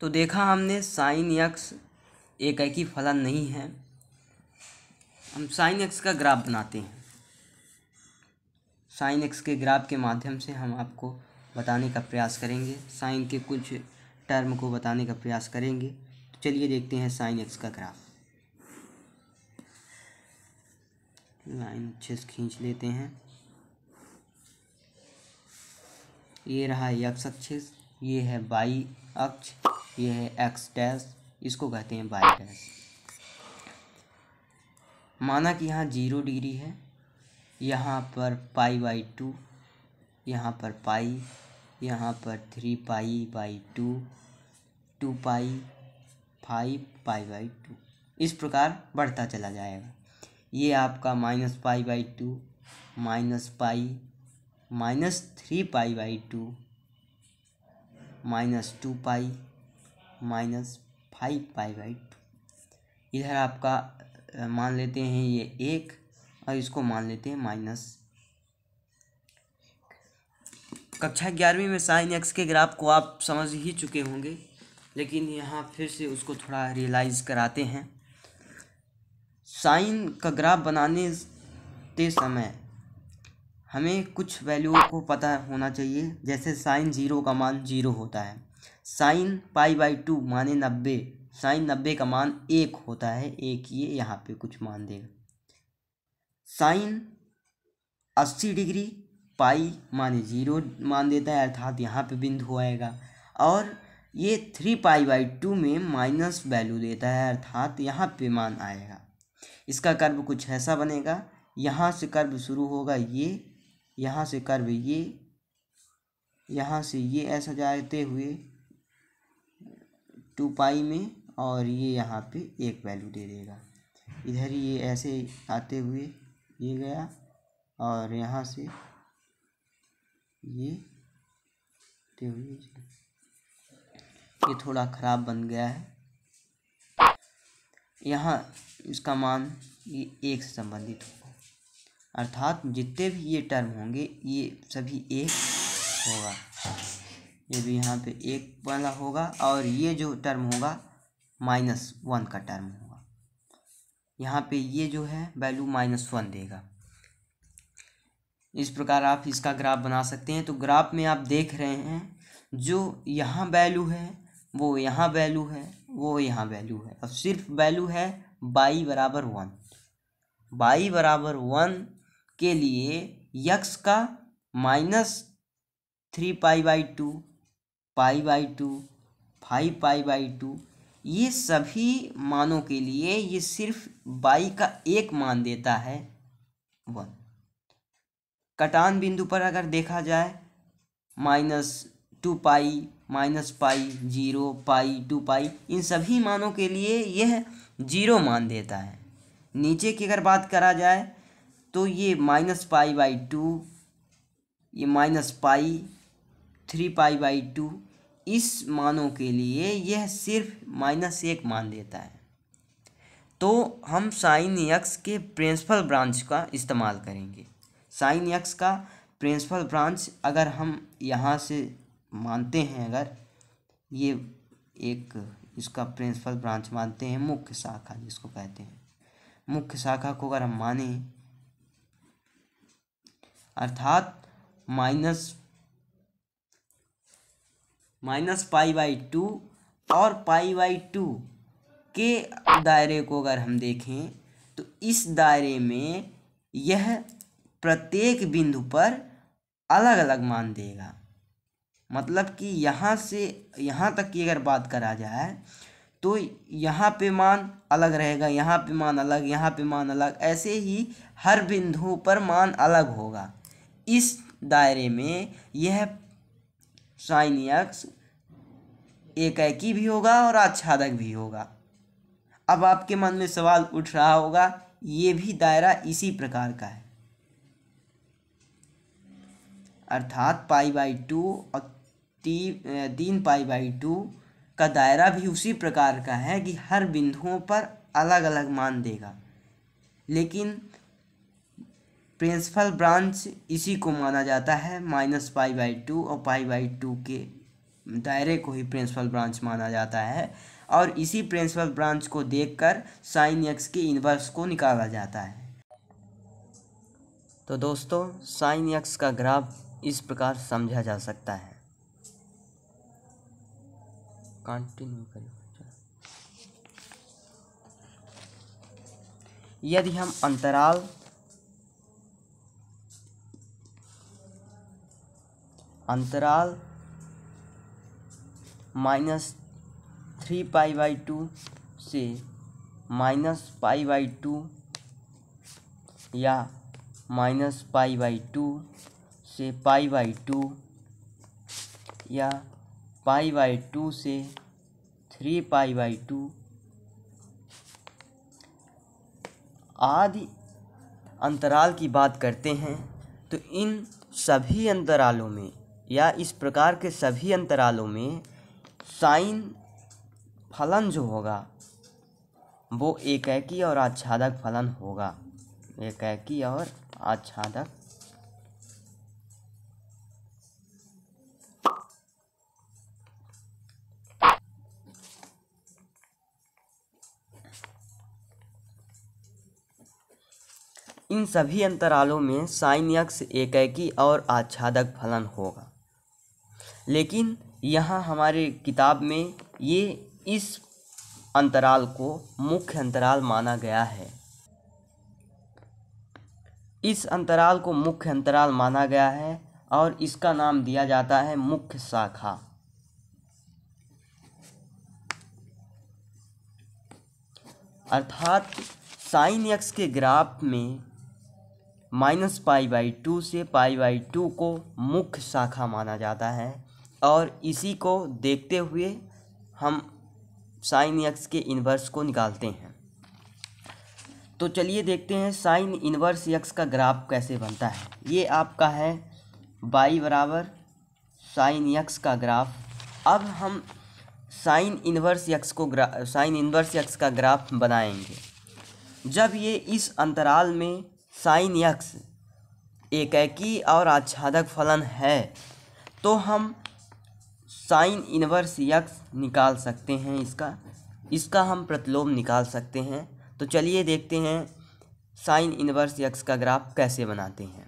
तो देखा हमने साइन यक्स एक ही फलन नहीं है हम साइन एक्स का ग्राफ बनाते हैं साइन एक्स के ग्राफ के माध्यम से हम आपको बताने का प्रयास करेंगे साइन के कुछ टर्म को बताने का प्रयास करेंगे तो चलिए देखते हैं साइन एक्स का ग्राफ लाइन अच्छे से खींच लेते हैं ये रहा यक्स अक्षेस ये है बाई अक्ष ये है एक्स डैश इसको कहते हैं वाई डैश माना कि यहाँ जीरो डिग्री है यहाँ पर पाई बाई टू यहाँ पर पाई यहाँ पर three pi by two two pi five pi by two इस प्रकार बढ़ता चला जाएगा ये आपका minus pi by two minus pi minus three pi by two minus two pi minus five pi by two इधर आपका मान लेते हैं ये एक और इसको मान लेते हैं माइनस कक्षा ग्यारहवीं में साइन एक्स के ग्राफ को आप समझ ही चुके होंगे लेकिन यहाँ फिर से उसको थोड़ा रियलाइज़ कराते हैं साइन का ग्राफ बनाने ते समय हमें कुछ वैल्यू को पता होना चाहिए जैसे साइन ज़ीरो का मान जीरो होता है साइन पाई बाई टू माने नब्बे साइन नब्बे का मान एक होता है एक ये यहाँ पे कुछ मान देगा साइन अस्सी डिग्री पाई माने जीरो मान देता है अर्थात यहाँ पे बिंदु आएगा और ये थ्री पाई बाई टू में माइनस वैल्यू देता है अर्थात यहाँ पे मान आएगा इसका कर्व कुछ ऐसा बनेगा यहाँ से कर्व शुरू होगा ये यहाँ से कर्व ये यहाँ से ये ऐसा जाते हुए टू पाई में और ये यहाँ पे एक वैल्यू दे देगा इधर ये ऐसे आते हुए ये गया और यहाँ से ये ये थोड़ा ख़राब बन गया है यहाँ इसका मान ये एक से संबंधित हो अर्थात जितने भी ये टर्म होंगे ये सभी एक होगा ये भी यहाँ पे एक वाला होगा और ये जो टर्म होगा माइनस वन का टर्म होगा यहाँ पे ये जो है वैल्यू माइनस वन देगा इस प्रकार आप इसका ग्राफ बना सकते हैं तो ग्राफ में आप देख रहे हैं जो यहाँ वैल्यू है वो यहाँ वैल्यू है वो यहाँ वैल्यू है अब सिर्फ वैल्यू है बाई बराबर वन बाई बराबर वन के लिए यक्स का minus three pi by two pi by two five pi by two ये सभी मानों के लिए ये सिर्फ बाई का एक मान देता है वन कटान बिंदु पर अगर देखा जाए minus two pi minus pi zero pi two pi इन सभी मानों के लिए यह जीरो मान देता है नीचे की अगर बात करा जाए तो ये माइनस पाई बाई टू ये minus pi three pi by two इस मानों के लिए यह सिर्फ माइनस एक मान देता है तो हम साइन यक्स के प्रिंसिपल ब्रांच का इस्तेमाल करेंगे साइन यक्स का प्रिंसिपल ब्रांच अगर हम यहाँ से मानते हैं अगर ये एक इसका प्रिंसिपल ब्रांच मानते हैं मुख्य शाखा जिसको कहते हैं मुख्य शाखा को अगर हम माने अर्थात minus minus pi by two और पाई बाई टू के दायरे को अगर हम देखें तो इस दायरे में यह प्रत्येक बिंदु पर अलग अलग मान देगा मतलब कि यहाँ से यहाँ तक की अगर बात करा जाए तो यहाँ पे मान अलग रहेगा यहाँ पे मान अलग यहाँ पे मान अलग ऐसे ही हर बिंदु पर मान अलग होगा इस दायरे में यह साइन एक एकैकी भी होगा और आच्छादक भी होगा अब आपके मन में सवाल उठ रहा होगा ये भी दायरा इसी प्रकार का है अर्थात पाई बाई टू और ती, तीन पाई बाई टू का दायरा भी उसी प्रकार का है कि हर बिंदुओं पर अलग अलग मान देगा लेकिन प्रिंसिपल ब्रांच इसी को माना जाता है माइनस पाई बाई टू और पाई बाई टू के दायरे को ही प्रिंसिपल ब्रांच माना जाता है और इसी प्रिंसिपल ब्रांच को देखकर साइन एक्स के इन्वर्स को निकाला जाता है तो दोस्तों साइन एक्स का ग्राफ इस प्रकार समझा जा सकता है कंटिन्यू यदि हम अंतराल अंतराल minus three pi by two से माइनस पाई बाई टू या माइनस पाई बाई टू से पाई बाई टू या पाई बाई टू से थ्री पाई बाई टू आदि अंतराल की बात करते हैं तो इन सभी अंतरालों में या इस प्रकार के सभी अंतरालों में साइन फलन जो होगा वो एकैकी और आच्छादक फलन होगा एकैकी और आच्छादक इन सभी अंतरालों में साइन यक्ष एकैकी और आच्छादक फलन होगा लेकिन यहाँ हमारे किताब में ये इस अंतराल को मुख्य अंतराल माना गया है इस अंतराल को मुख्य अंतराल माना गया है और इसका नाम दिया जाता है मुख्य शाखा अर्थात साइन एक्स के ग्राफ में माइनस पाई बाई टू से पाई बाई टू को मुख्य शाखा माना जाता है और इसी को देखते हुए हम साइन एक्स के इन्वर्स को निकालते हैं तो चलिए देखते हैं साइन इन्वर्स एक्स का ग्राफ कैसे बनता है ये आपका है बाई बराबर साइन एक्स का ग्राफ अब हम साइन इन्वर्स एक्स को ग्रा साइन इन्वर्स एक्स का ग्राफ बनाएंगे जब ये इस अंतराल में साइन एक्स एकी और आच्छादक फलन है तो हम साइन इनवर्स यक्स निकाल सकते हैं इसका इसका हम प्रतिलोम निकाल सकते हैं तो चलिए देखते हैं साइन इनवर्स यक्स का ग्राफ कैसे बनाते हैं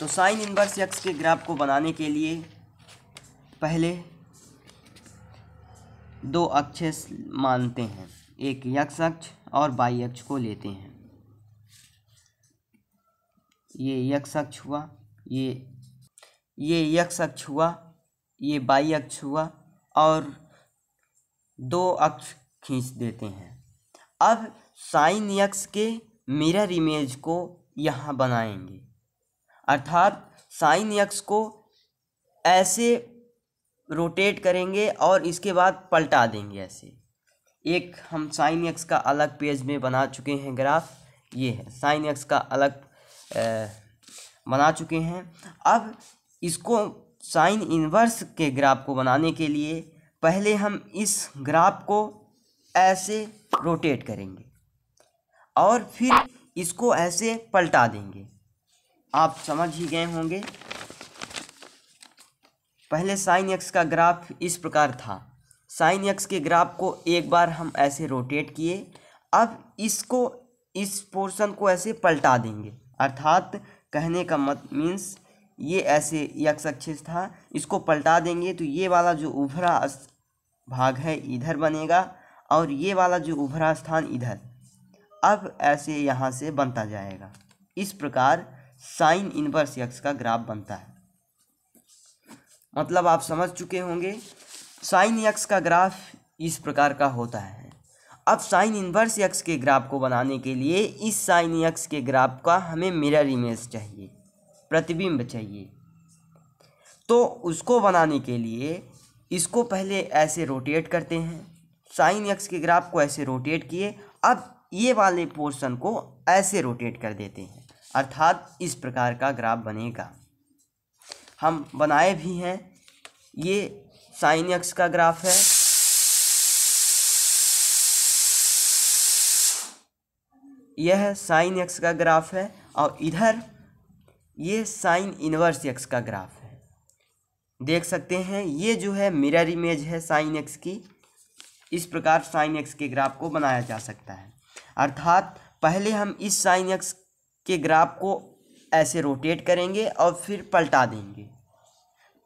तो साइन इनवर्स यक्स के ग्राफ को बनाने के लिए पहले दो अक्षे मानते हैं एक यक्ष अक्ष और बाई अक्ष को लेते हैं ये यक्ष अक्ष हुआ ये ये यक्ष अक्ष हुआ ये बाई अक्ष हुआ और दो अक्ष खींच देते हैं अब साइन यक्ष के मिरर इमेज को यहाँ बनाएंगे अर्थात साइन यक्ष को ऐसे रोटेट करेंगे और इसके बाद पलटा देंगे ऐसे एक हम साइन यक्ष का अलग पेज में बना चुके हैं ग्राफ ये है साइन यक्ष का अलग ए, बना चुके हैं अब इसको साइन इन्वर्स के ग्राफ को बनाने के लिए पहले हम इस ग्राफ को ऐसे रोटेट करेंगे और फिर इसको ऐसे पलटा देंगे आप समझ ही गए होंगे पहले साइन एक्स का ग्राफ इस प्रकार था साइन एक्स के ग्राफ को एक बार हम ऐसे रोटेट किए अब इसको इस पोर्शन को ऐसे पलटा देंगे अर्थात कहने का मत मीन्स ये ऐसे यक्ष अक्षिस था इसको पलटा देंगे तो ये वाला जो उभरा भाग है इधर बनेगा और ये वाला जो उभरा स्थान इधर अब ऐसे यहाँ से बनता जाएगा इस प्रकार साइन इनवर्स यक्ष का ग्राफ बनता है मतलब आप समझ चुके होंगे साइन यक्ष का ग्राफ इस प्रकार का होता है अब साइन इनवर्स यक्स के ग्राफ को बनाने के लिए इस साइन यक्ष के ग्राफ का हमें मिरर इमेज चाहिए प्रतिबिंब चाहिए तो उसको बनाने के लिए इसको पहले ऐसे रोटेट करते हैं साइन एक्स के ग्राफ को ऐसे रोटेट किए अब ये वाले पोर्शन को ऐसे रोटेट कर देते हैं अर्थात इस प्रकार का ग्राफ बनेगा हम बनाए भी हैं ये साइन एक्स का ग्राफ है यह साइन एक्स का ग्राफ है और इधर ये साइन इनवर्स एक्स का ग्राफ है देख सकते हैं ये जो है मिरर इमेज है साइन एक्स की इस प्रकार साइन एक्स के ग्राफ को बनाया जा सकता है अर्थात पहले हम इस साइन एक्स के ग्राफ को ऐसे रोटेट करेंगे और फिर पलटा देंगे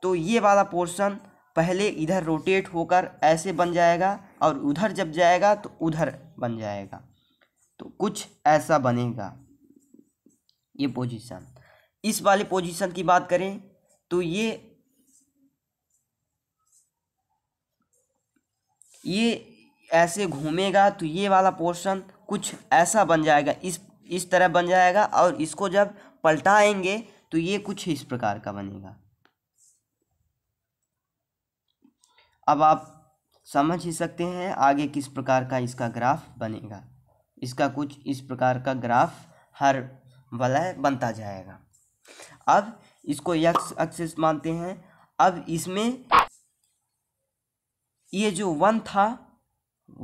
तो ये वाला पोर्शन पहले इधर रोटेट होकर ऐसे बन जाएगा और उधर जब जाएगा तो उधर बन जाएगा तो कुछ ऐसा बनेगा ये पोजीशन इस वाले पोजीशन की बात करें तो ये ये ऐसे घूमेगा तो ये वाला पोर्शन कुछ ऐसा बन जाएगा इस इस तरह बन जाएगा और इसको जब पलटाएंगे तो ये कुछ इस प्रकार का बनेगा अब आप समझ ही सकते हैं आगे किस प्रकार का इसका ग्राफ बनेगा इसका कुछ इस प्रकार का ग्राफ हर वलय बनता जाएगा अब इसको यक्स एक्सेस मानते हैं अब इसमें ये जो वन था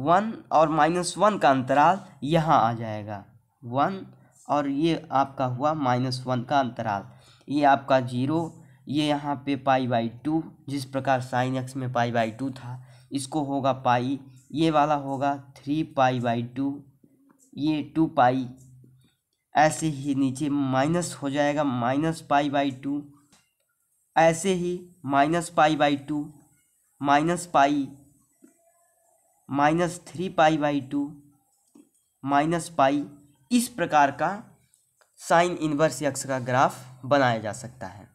वन और माइनस वन का अंतराल यहाँ आ जाएगा वन और ये आपका हुआ माइनस वन का अंतराल ये आपका जीरो ये यहाँ पे पाई बाई टू जिस प्रकार साइन एक्स में पाई बाई टू था इसको होगा पाई ये वाला होगा थ्री पाई बाई टू ये टू पाई ऐसे ही नीचे माइनस हो जाएगा माइनस पाई बाई टू ऐसे ही minus pi by two minus pi minus three pi by two minus pi इस प्रकार का साइन इनवर्स यक्स का ग्राफ बनाया जा सकता है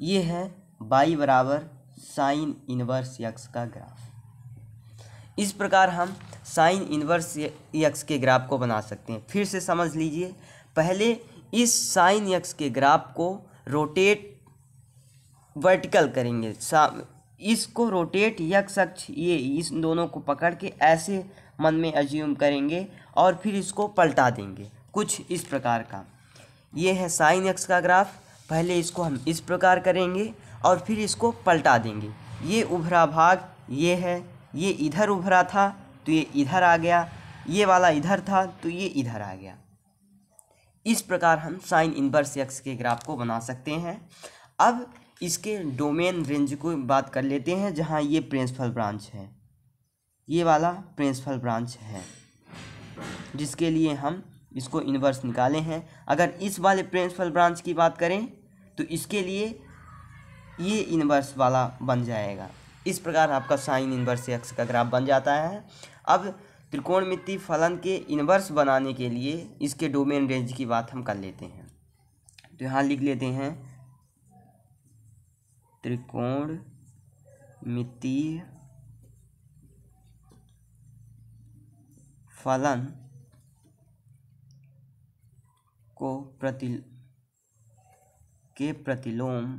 ये है बाई बराबर साइन इनवर्स यक्स का ग्राफ इस प्रकार हम साइन इनवर्स यक्स के ग्राफ को बना सकते हैं फिर से समझ लीजिए पहले इस साइन यक्स के ग्राफ को रोटेट वर्टिकल करेंगे इसको रोटेट यक्स अक्ष ये इस दोनों को पकड़ के ऐसे मन में अज्यूम करेंगे और फिर इसको पलटा देंगे कुछ इस प्रकार का ये है साइन यक्स का ग्राफ पहले इसको हम इस प्रकार करेंगे और फिर इसको पलटा देंगे ये उभरा भाग ये है ये इधर उभरा था तो ये इधर आ गया ये वाला इधर था तो ये इधर आ गया इस प्रकार हम साइन इनवर्स एक्स के ग्राफ को बना सकते हैं अब इसके डोमेन रेंज को बात कर लेते हैं जहाँ ये प्रिंसिपल ब्रांच है ये वाला प्रिंसिपल ब्रांच है जिसके लिए हम इसको इन्वर्स निकाले हैं अगर इस वाले प्रिंसिपल ब्रांच की बात करें तो इसके लिए ये इनवर्स वाला बन जाएगा इस प्रकार आपका साइन इन्वर्स एक्स का ग्राफ बन जाता है अब त्रिकोणमिति फलन के इन्वर्स बनाने के लिए इसके डोमेन रेंज की बात हम कर लेते हैं तो यहाँ लिख लेते हैं त्रिकोण मिति फलन को प्रति के प्रतिलोम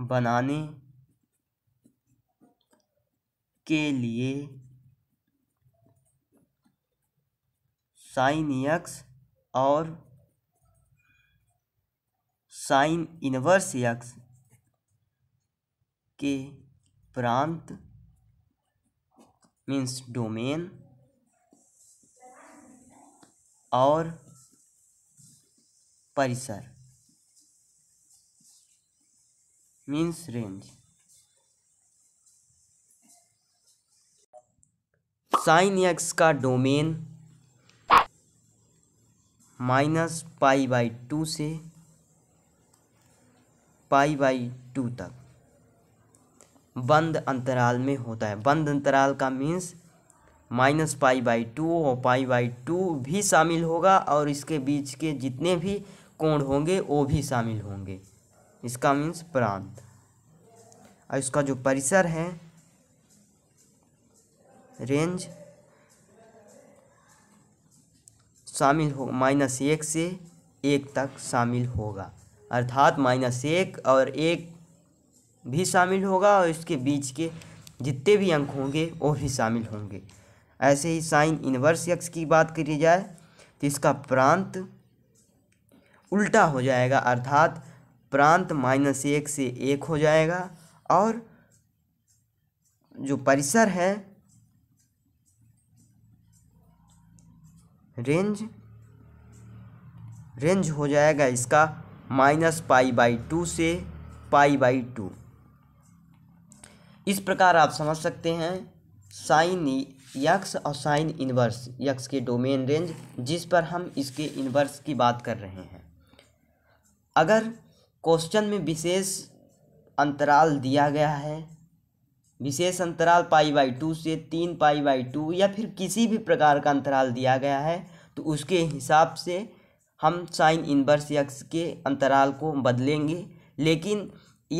बनाने के लिए साइन यक्स और साइन इनवर्स यक्स के प्रांत मीन्स डोमेन और परिसर means range साइन एक्स का domain minus pi by two से पाई बाई टू तक बंद अंतराल में होता है बंद अंतराल का means minus pi by two और पाई बाई टू भी शामिल होगा और इसके बीच के जितने भी कोण होंगे वो भी शामिल होंगे इसका मीन्स प्रांत और इसका जो परिसर है रेंज शामिल हो माइनस एक से एक तक शामिल होगा अर्थात माइनस एक और एक भी शामिल होगा और इसके बीच के जितने भी अंक होंगे वो भी शामिल होंगे ऐसे ही साइन इनवर्स एक्स की बात करी जाए तो इसका प्रांत उल्टा हो जाएगा अर्थात प्रांत माइनस एक से एक हो जाएगा और जो परिसर है रेंज रेंज हो जाएगा इसका माइनस पाई बाई टू से पाई बाई टू इस प्रकार आप समझ सकते हैं साइन यक्स और साइन इनवर्स यक्स के डोमेन रेंज जिस पर हम इसके इनवर्स की बात कर रहे हैं अगर क्वेश्चन में विशेष अंतराल दिया गया है विशेष अंतराल पाई बाई टू से तीन पाई बाई टू या फिर किसी भी प्रकार का अंतराल दिया गया है तो उसके हिसाब से हम साइन इनवर्स यक्स के अंतराल को बदलेंगे लेकिन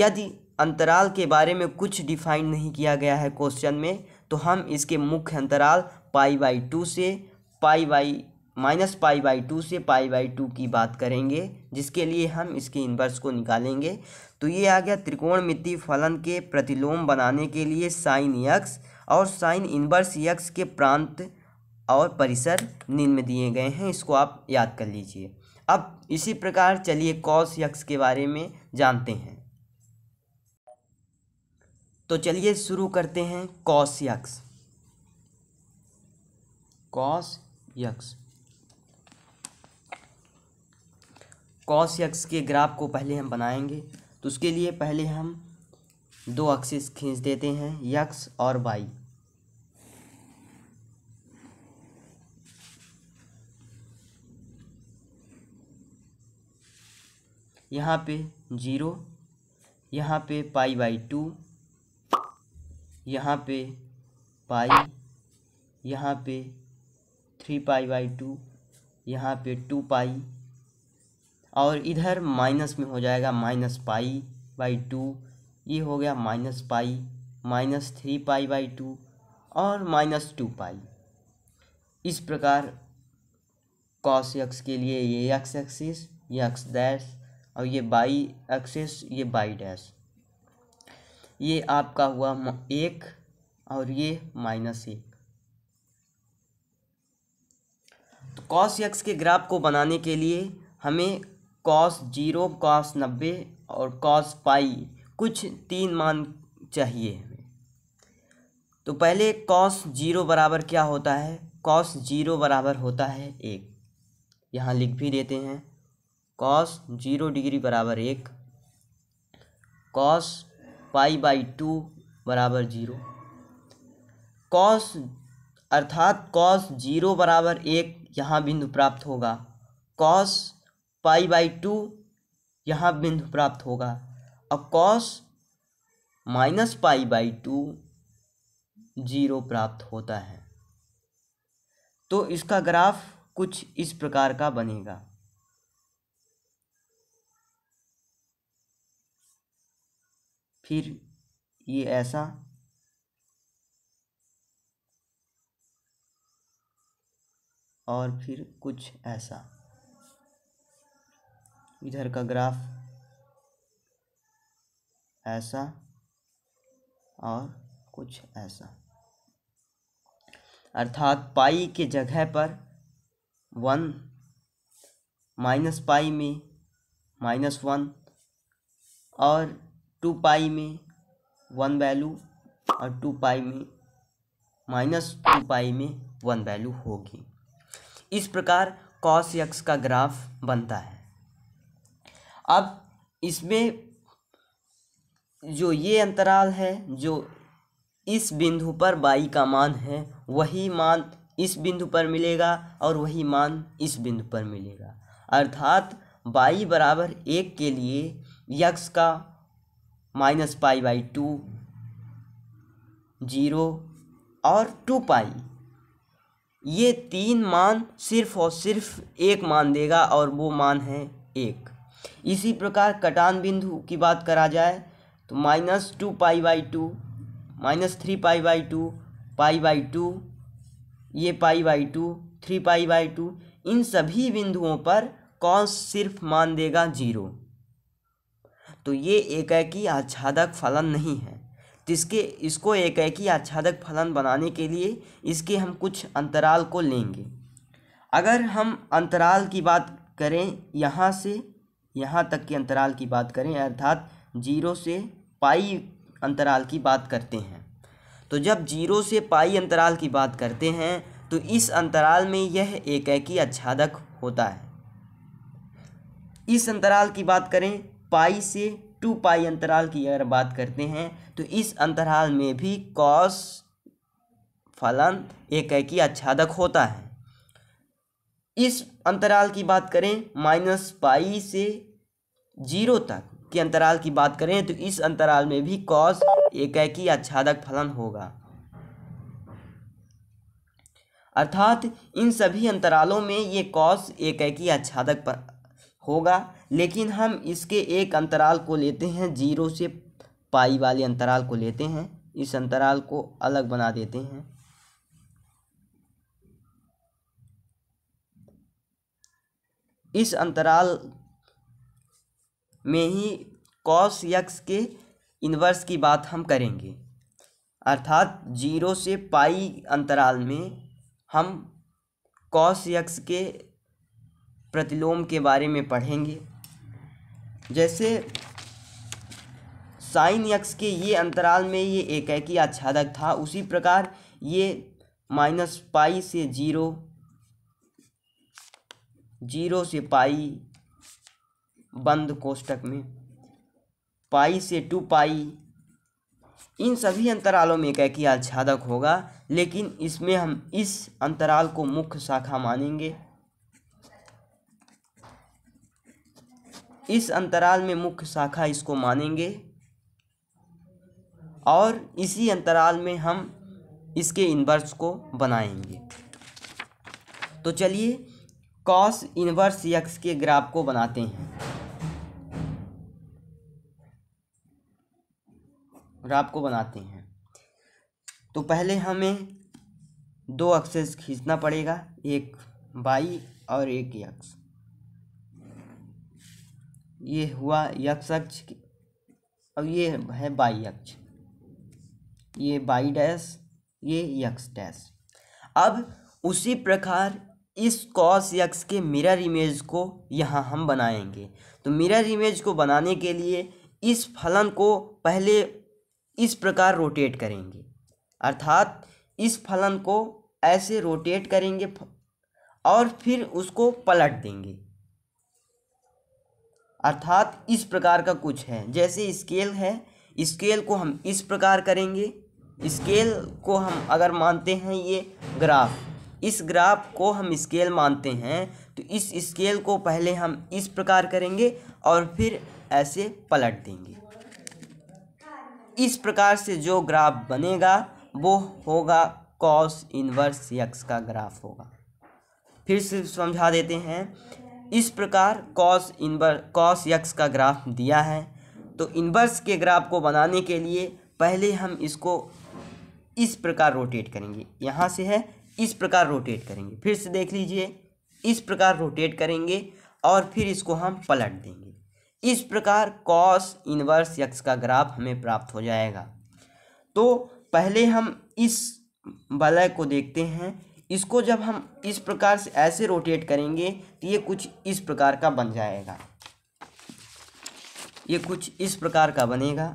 यदि अंतराल के बारे में कुछ डिफाइन नहीं किया गया है क्वेश्चन में तो हम इसके मुख्य अंतराल पाई बाई टू से pi by minus pi by two से पाई बाई टू की बात करेंगे जिसके लिए हम इसके इन्वर्स को निकालेंगे तो ये आ गया त्रिकोणमिति फलन के प्रतिलोम बनाने के लिए साइन यक्स और साइन इन्वर्स यक्स के प्रांत और परिसर निम्न दिए गए हैं इसको आप याद कर लीजिए अब इसी प्रकार चलिए कॉस यक्स के बारे में जानते हैं तो चलिए शुरू करते हैं cos x cos x cos x के ग्राफ को पहले हम बनाएंगे तो उसके लिए पहले हम दो एक्सिस खींच देते हैं यक्स और वाई यहाँ पे जीरो यहाँ पे पाई बाई टू यहाँ पे पाई यहाँ पे थ्री पाई बाई टू यहाँ पे टू पाई और इधर माइनस में हो जाएगा माइनस पाई बाई टू ये हो गया minus pi minus three pi by two और माइनस टू पाई इस प्रकार कॉस एक्स के लिए ये एक्स एक्सिस ये एक्स डैश और ये बाई एक्सिस ये बाई डैश ये आपका हुआ एक और ये माइनस एक तो कॉस एक्स के ग्राफ को बनाने के लिए हमें कॉस जीरो कॉस नब्बे और कॉस पाई कुछ तीन मान चाहिए हमें तो पहले कॉस जीरो बराबर क्या होता है कॉस जीरो बराबर होता है एक यहाँ लिख भी देते हैं कॉस जीरो डिग्री बराबर एक कॉस पाई बाई टू बराबर जीरो कॉस अर्थात कॉस जीरो बराबर एक यहाँ बिंदु प्राप्त होगा कॉस पाई बाई टू यहाँ बिंदु प्राप्त होगा और cos minus pi by two zero प्राप्त होता है तो इसका ग्राफ कुछ इस प्रकार का बनेगा फिर ये ऐसा और फिर कुछ ऐसा इधर का ग्राफ ऐसा और कुछ ऐसा अर्थात पाई के जगह पर वन माइनस पाई में माइनस वन और टू पाई में वन वैल्यू और टू पाई में माइनस टू पाई में वन वैल्यू होगी इस प्रकार कॉस एक्स का ग्राफ बनता है अब इसमें जो ये अंतराल है जो इस बिंदु पर बाई का मान है वही मान इस बिंदु पर मिलेगा और वही मान इस बिंदु पर मिलेगा अर्थात बाई बराबर एक के लिए यक्स का minus pi by two zero और टू पाई ये तीन मान सिर्फ और सिर्फ एक मान देगा और वो मान है एक इसी प्रकार कटान बिंदु की बात करा जाए तो minus two pi by two minus three pi by two pi by two ये pi by two three pi by two इन सभी बिंदुओं पर कौन सिर्फ मान देगा जीरो तो ये एक कि आच्छादक फलन नहीं है इसको इसके इसको कि आच्छादक फलन बनाने के लिए इसके हम कुछ अंतराल को लेंगे अगर हम अंतराल की बात करें यहाँ से यहाँ तक के अंतराल की बात करें अर्थात जीरो से पाई अंतराल की बात करते हैं तो जब जीरो से पाई अंतराल की बात करते हैं तो इस अंतराल में यह एक अच्छादक होता है इस अंतराल की बात करें पाई से टू पाई अंतराल की अगर बात करते हैं तो इस अंतराल में भी कॉस फलन एक एकाकी अच्छादक होता है इस अंतराल की बात करें माइनस पाई से जीरो तक के अंतराल की बात करें तो इस अंतराल में भी कॉस की आच्छादक फलन होगा अर्थात इन सभी अंतरालों में ये कॉस की आच्छादक होगा लेकिन हम इसके एक अंतराल को लेते हैं जीरो से पाई वाले अंतराल को लेते हैं इस अंतराल को अलग बना देते हैं इस अंतराल में ही कॉस यक्स के इन्वर्स की बात हम करेंगे अर्थात जीरो से पाई अंतराल में हम कॉस यक्स के प्रतिलोम के बारे में पढ़ेंगे जैसे साइन यक्स के ये अंतराल में ये एक है कि आच्छादक था उसी प्रकार ये माइनस पाई से जीरो जीरो से पाई बंद कोष्टक में पाई से टू पाई इन सभी अंतरालों में एक एक आच्छादक होगा लेकिन इसमें हम इस अंतराल को मुख्य शाखा मानेंगे इस अंतराल में मुख्य शाखा इसको मानेंगे और इसी अंतराल में हम इसके इन्वर्स को बनाएंगे तो चलिए कॉस इनवर्स यक्स के ग्राफ को बनाते हैं ग्राफ को बनाते हैं तो पहले हमें दो अक्सेस खींचना पड़ेगा एक बाई और एक यक्स ये हुआ यक्ष अक्ष अब ये है बाई अक्ष ये बाई डैश ये यक्ष डैश अब उसी प्रकार इस कॉस यक्स के मिरर इमेज को यहाँ हम बनाएंगे तो मिरर इमेज को बनाने के लिए इस फलन को पहले इस प्रकार रोटेट करेंगे अर्थात इस फलन को ऐसे रोटेट करेंगे और फिर उसको पलट देंगे अर्थात इस प्रकार का कुछ है जैसे स्केल है स्केल को हम इस प्रकार करेंगे स्केल को हम अगर मानते हैं ये ग्राफ इस ग्राफ को हम स्केल मानते हैं तो इस स्केल को पहले हम इस प्रकार करेंगे और फिर ऐसे पलट देंगे इस प्रकार से जो ग्राफ बनेगा वो होगा कॉस इनवर्स यक्स का ग्राफ होगा फिर से समझा देते हैं इस प्रकार कॉस इनवर कॉस यक्स का ग्राफ दिया है तो इनवर्स के ग्राफ को बनाने के लिए पहले हम इसको इस प्रकार रोटेट करेंगे यहाँ से है इस प्रकार रोटेट करेंगे फिर से देख लीजिए इस प्रकार रोटेट करेंगे और फिर इसको हम पलट देंगे इस प्रकार कॉस इनवर्स यक्स का ग्राफ हमें प्राप्त हो जाएगा तो पहले हम इस वलय को देखते हैं इसको जब हम इस प्रकार से ऐसे रोटेट करेंगे तो ये कुछ इस प्रकार का बन जाएगा ये कुछ इस प्रकार का बनेगा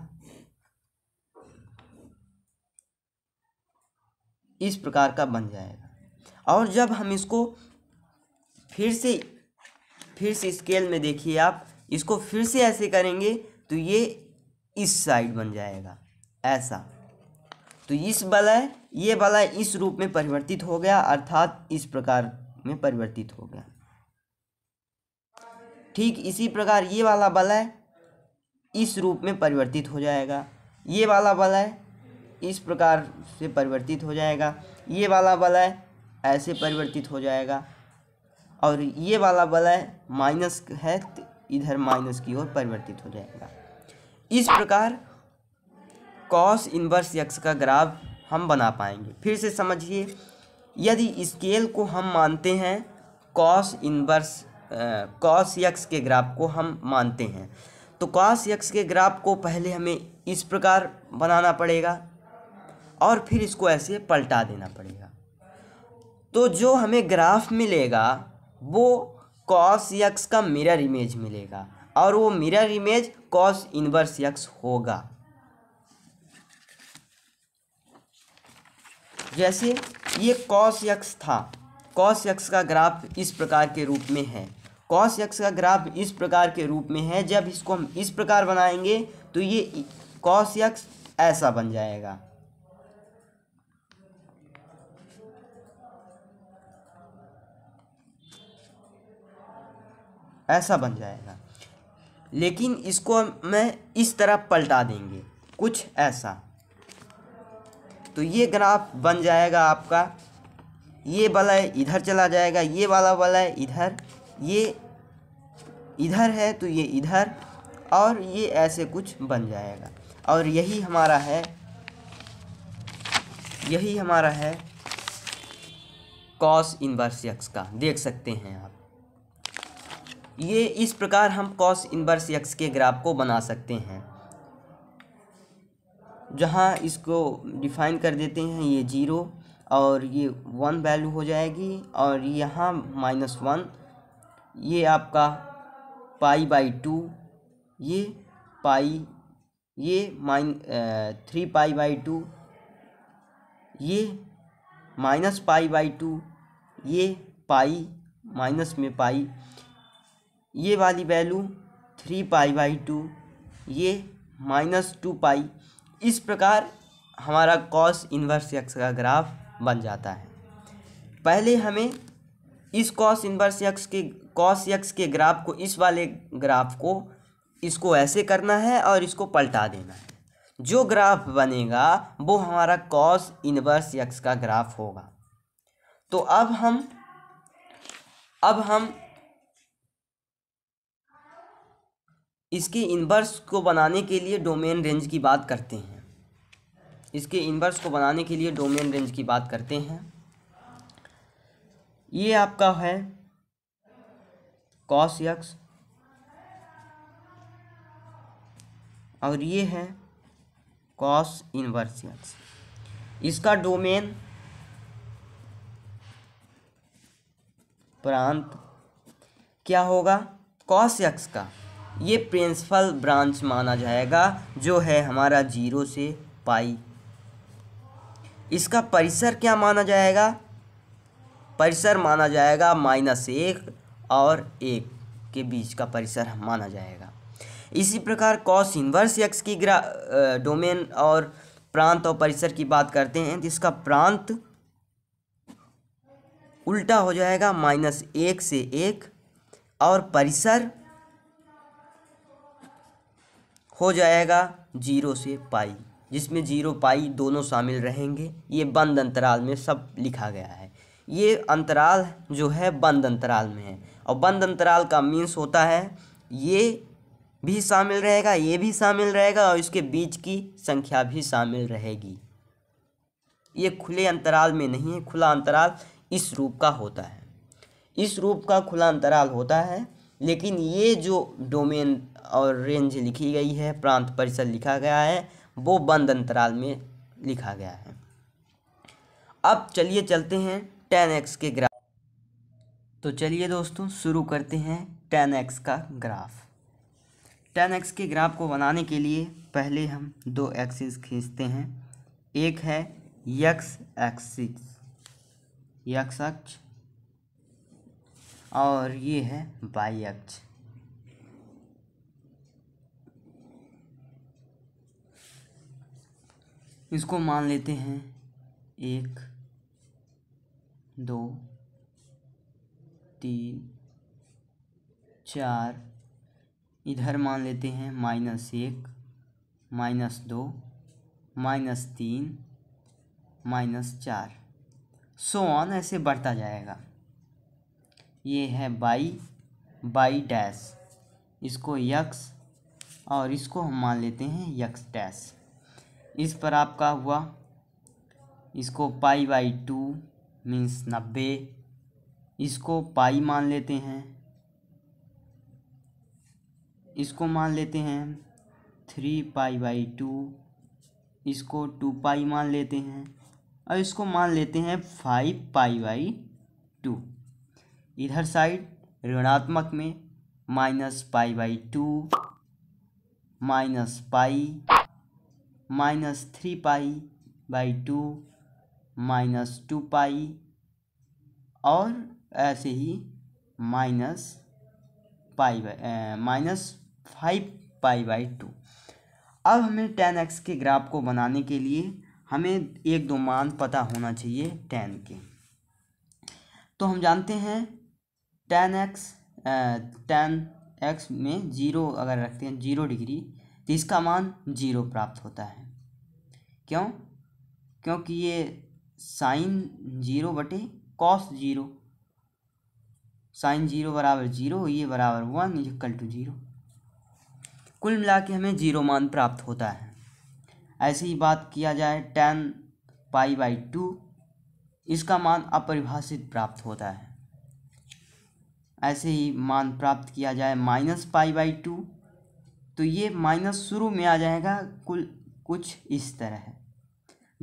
इस प्रकार का बन जाएगा और जब हम इसको फिर से फिर से स्केल में देखिए आप इसको फिर से ऐसे करेंगे तो ये इस साइड बन जाएगा ऐसा तो इस वलय ये वलय इस रूप में परिवर्तित हो गया अर्थात इस प्रकार में परिवर्तित हो गया ठीक इसी प्रकार ये वाला वलय इस रूप में परिवर्तित हो जाएगा ये वाला वलय इस प्रकार से परिवर्तित हो जाएगा ये वाला वलय ऐसे परिवर्तित हो जाएगा और ये वाला वलय माइनस है तो इधर माइनस की ओर परिवर्तित हो जाएगा इस प्रकार कॉस इनवर्स यक्स का ग्राफ हम बना पाएंगे फिर से समझिए यदि स्केल को हम मानते हैं कॉस इनवर्स कॉस यक्स के ग्राफ को हम मानते हैं तो कॉस यक्स के ग्राफ को पहले हमें इस प्रकार बनाना पड़ेगा और फिर इसको ऐसे पलटा देना पड़ेगा तो जो हमें ग्राफ मिलेगा वो कॉस यक्स का मिरर इमेज मिलेगा और वो mirror image cos inverse x होगा जैसे ये कॉस यक्स था कॉस यक्स का ग्राफ इस प्रकार के रूप में है कॉस यक्स का ग्राफ इस प्रकार के रूप में है जब इसको हम इस प्रकार बनाएंगे तो ये कॉस यक्स ऐसा बन जाएगा ऐसा बन जाएगा लेकिन इसको मैं इस तरह पलटा देंगे कुछ ऐसा तो ये ग्राफ बन जाएगा आपका ये वाला इधर चला जाएगा ये वाला है इधर ये इधर है तो ये इधर और ये ऐसे कुछ बन जाएगा और यही हमारा है यही हमारा है कॉस इनवर्स यक्स का देख सकते हैं आप ये इस प्रकार हम कॉस इनवर्स एक्स के ग्राफ को बना सकते हैं जहाँ इसको डिफाइन कर देते हैं ये जीरो और ये वन वैल्यू हो जाएगी और यहाँ माइनस वन ये आपका पाई बाई टू ये पाई ये minus three pi by two ये माइनस पाई बाई टू ये पाई माइनस में पाई ये वाली value three pi by two ये माइनस टू पाई इस प्रकार हमारा कॉस इन्वर्स यक्स का ग्राफ बन जाता है पहले हमें इस कॉस इन्वर्स यक्स के कॉस यक्स के ग्राफ को इस वाले ग्राफ को इसको ऐसे करना है और इसको पलटा देना है जो ग्राफ बनेगा वो हमारा कॉस इन्वर्स एक्स का ग्राफ होगा तो अब हम अब हम इसके इन्वर्स को बनाने के लिए डोमेन रेंज की बात करते हैं इसके इन्वर्स को बनाने के लिए डोमेन रेंज की बात करते हैं ये आपका है कॉस यक्स और ये है कॉस इन्वर्स यक्स इसका डोमेन प्रांत क्या होगा कॉस यक्स का ये प्रिंसिपल ब्रांच माना जाएगा जो है हमारा जीरो से पाई इसका परिसर क्या माना जाएगा परिसर माना जाएगा माइनस एक और एक के बीच का परिसर माना जाएगा इसी प्रकार कॉस इन्वर्स एक्स की ग्रा डोमेन और प्रांत और परिसर की बात करते हैं तो इसका प्रांत उल्टा हो जाएगा माइनस एक से एक और परिसर हो जाएगा जीरो से पाई जिसमें जीरो पाई दोनों शामिल रहेंगे ये बंद अंतराल में सब लिखा गया है ये अंतराल जो है बंद अंतराल में है और बंद अंतराल का मीन्स होता है ये भी शामिल रहेगा ये भी शामिल रहेगा और इसके बीच की संख्या भी शामिल रहेगी ये खुले अंतराल में नहीं है खुला अंतराल इस रूप का होता है इस रूप का खुला अंतराल होता है लेकिन ये जो डोमेन और रेंज लिखी गई है प्रांत परिसर लिखा गया है वो बंद अंतराल में लिखा गया है अब चलिए चलते हैं टेन एक्स के ग्राफ तो चलिए दोस्तों शुरू करते हैं टेन एक्स का ग्राफ टेन एक्स के ग्राफ को बनाने के लिए पहले हम दो एक्सिस खींचते हैं एक है यक्स एक्सिस यक्स अक्ष और ये है बाई अक्ष इसको मान लेते हैं एक दो तीन चार इधर मान लेते हैं माइनस एक माइनस दो माइनस तीन माइनस चार सो ऑन ऐसे बढ़ता जाएगा ये है बाई बाई डैश इसको यक्स और इसको हम मान लेते हैं यक्स डैश इस पर आपका हुआ इसको पाई बाई टू मीन्स नब्बे इसको पाई मान लेते हैं इसको मान लेते हैं थ्री पाई बाई टू इसको टू पाई मान लेते हैं और इसको मान लेते हैं फाइव पाई बाई टू इधर साइड ऋणात्मक में minus pi by two minus pi minus three pi by two minus two pi और ऐसे ही minus pi by minus five pi by two अब हमें टेन एक्स के ग्राफ को बनाने के लिए हमें एक दो मान पता होना चाहिए टेन के तो हम जानते हैं टेन एक्स टेन एक्स में ज़ीरो अगर रखते हैं जीरो डिग्री तो इसका मान जीरो प्राप्त होता है क्यों क्योंकि ये साइन जीरो बटे कॉस जीरो साइन जीरो बराबर जीरो ये बराबर वन इक्वल टू जीरो कुल मिला के हमें जीरो मान प्राप्त होता है ऐसे ही बात किया जाए टेन पाई बाई टू इसका मान अपरिभाषित प्राप्त होता है ऐसे ही मान प्राप्त किया जाए माइनस पाई बाई टू तो ये माइनस शुरू में आ जाएगा कुल कुछ इस तरह है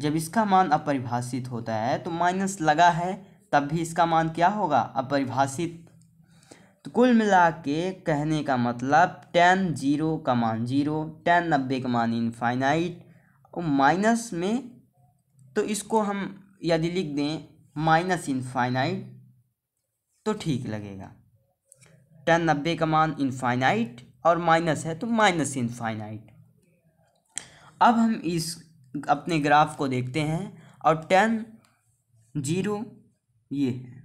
जब इसका मान अपरिभाषित होता है तो माइनस लगा है तब भी इसका मान क्या होगा अपरिभाषित तो कुल मिला के कहने का मतलब टेन जीरो का मान जीरो टेन नब्बे का मान इनफाइनाइट और माइनस में तो इसको हम यदि लिख दें माइनस इनफाइनाइट तो ठीक लगेगा टेन नब्बे का मान इनफाइनाइट और माइनस है तो माइनस इनफाइनाइट अब हम इस अपने ग्राफ को देखते हैं और टेन जीरो ये है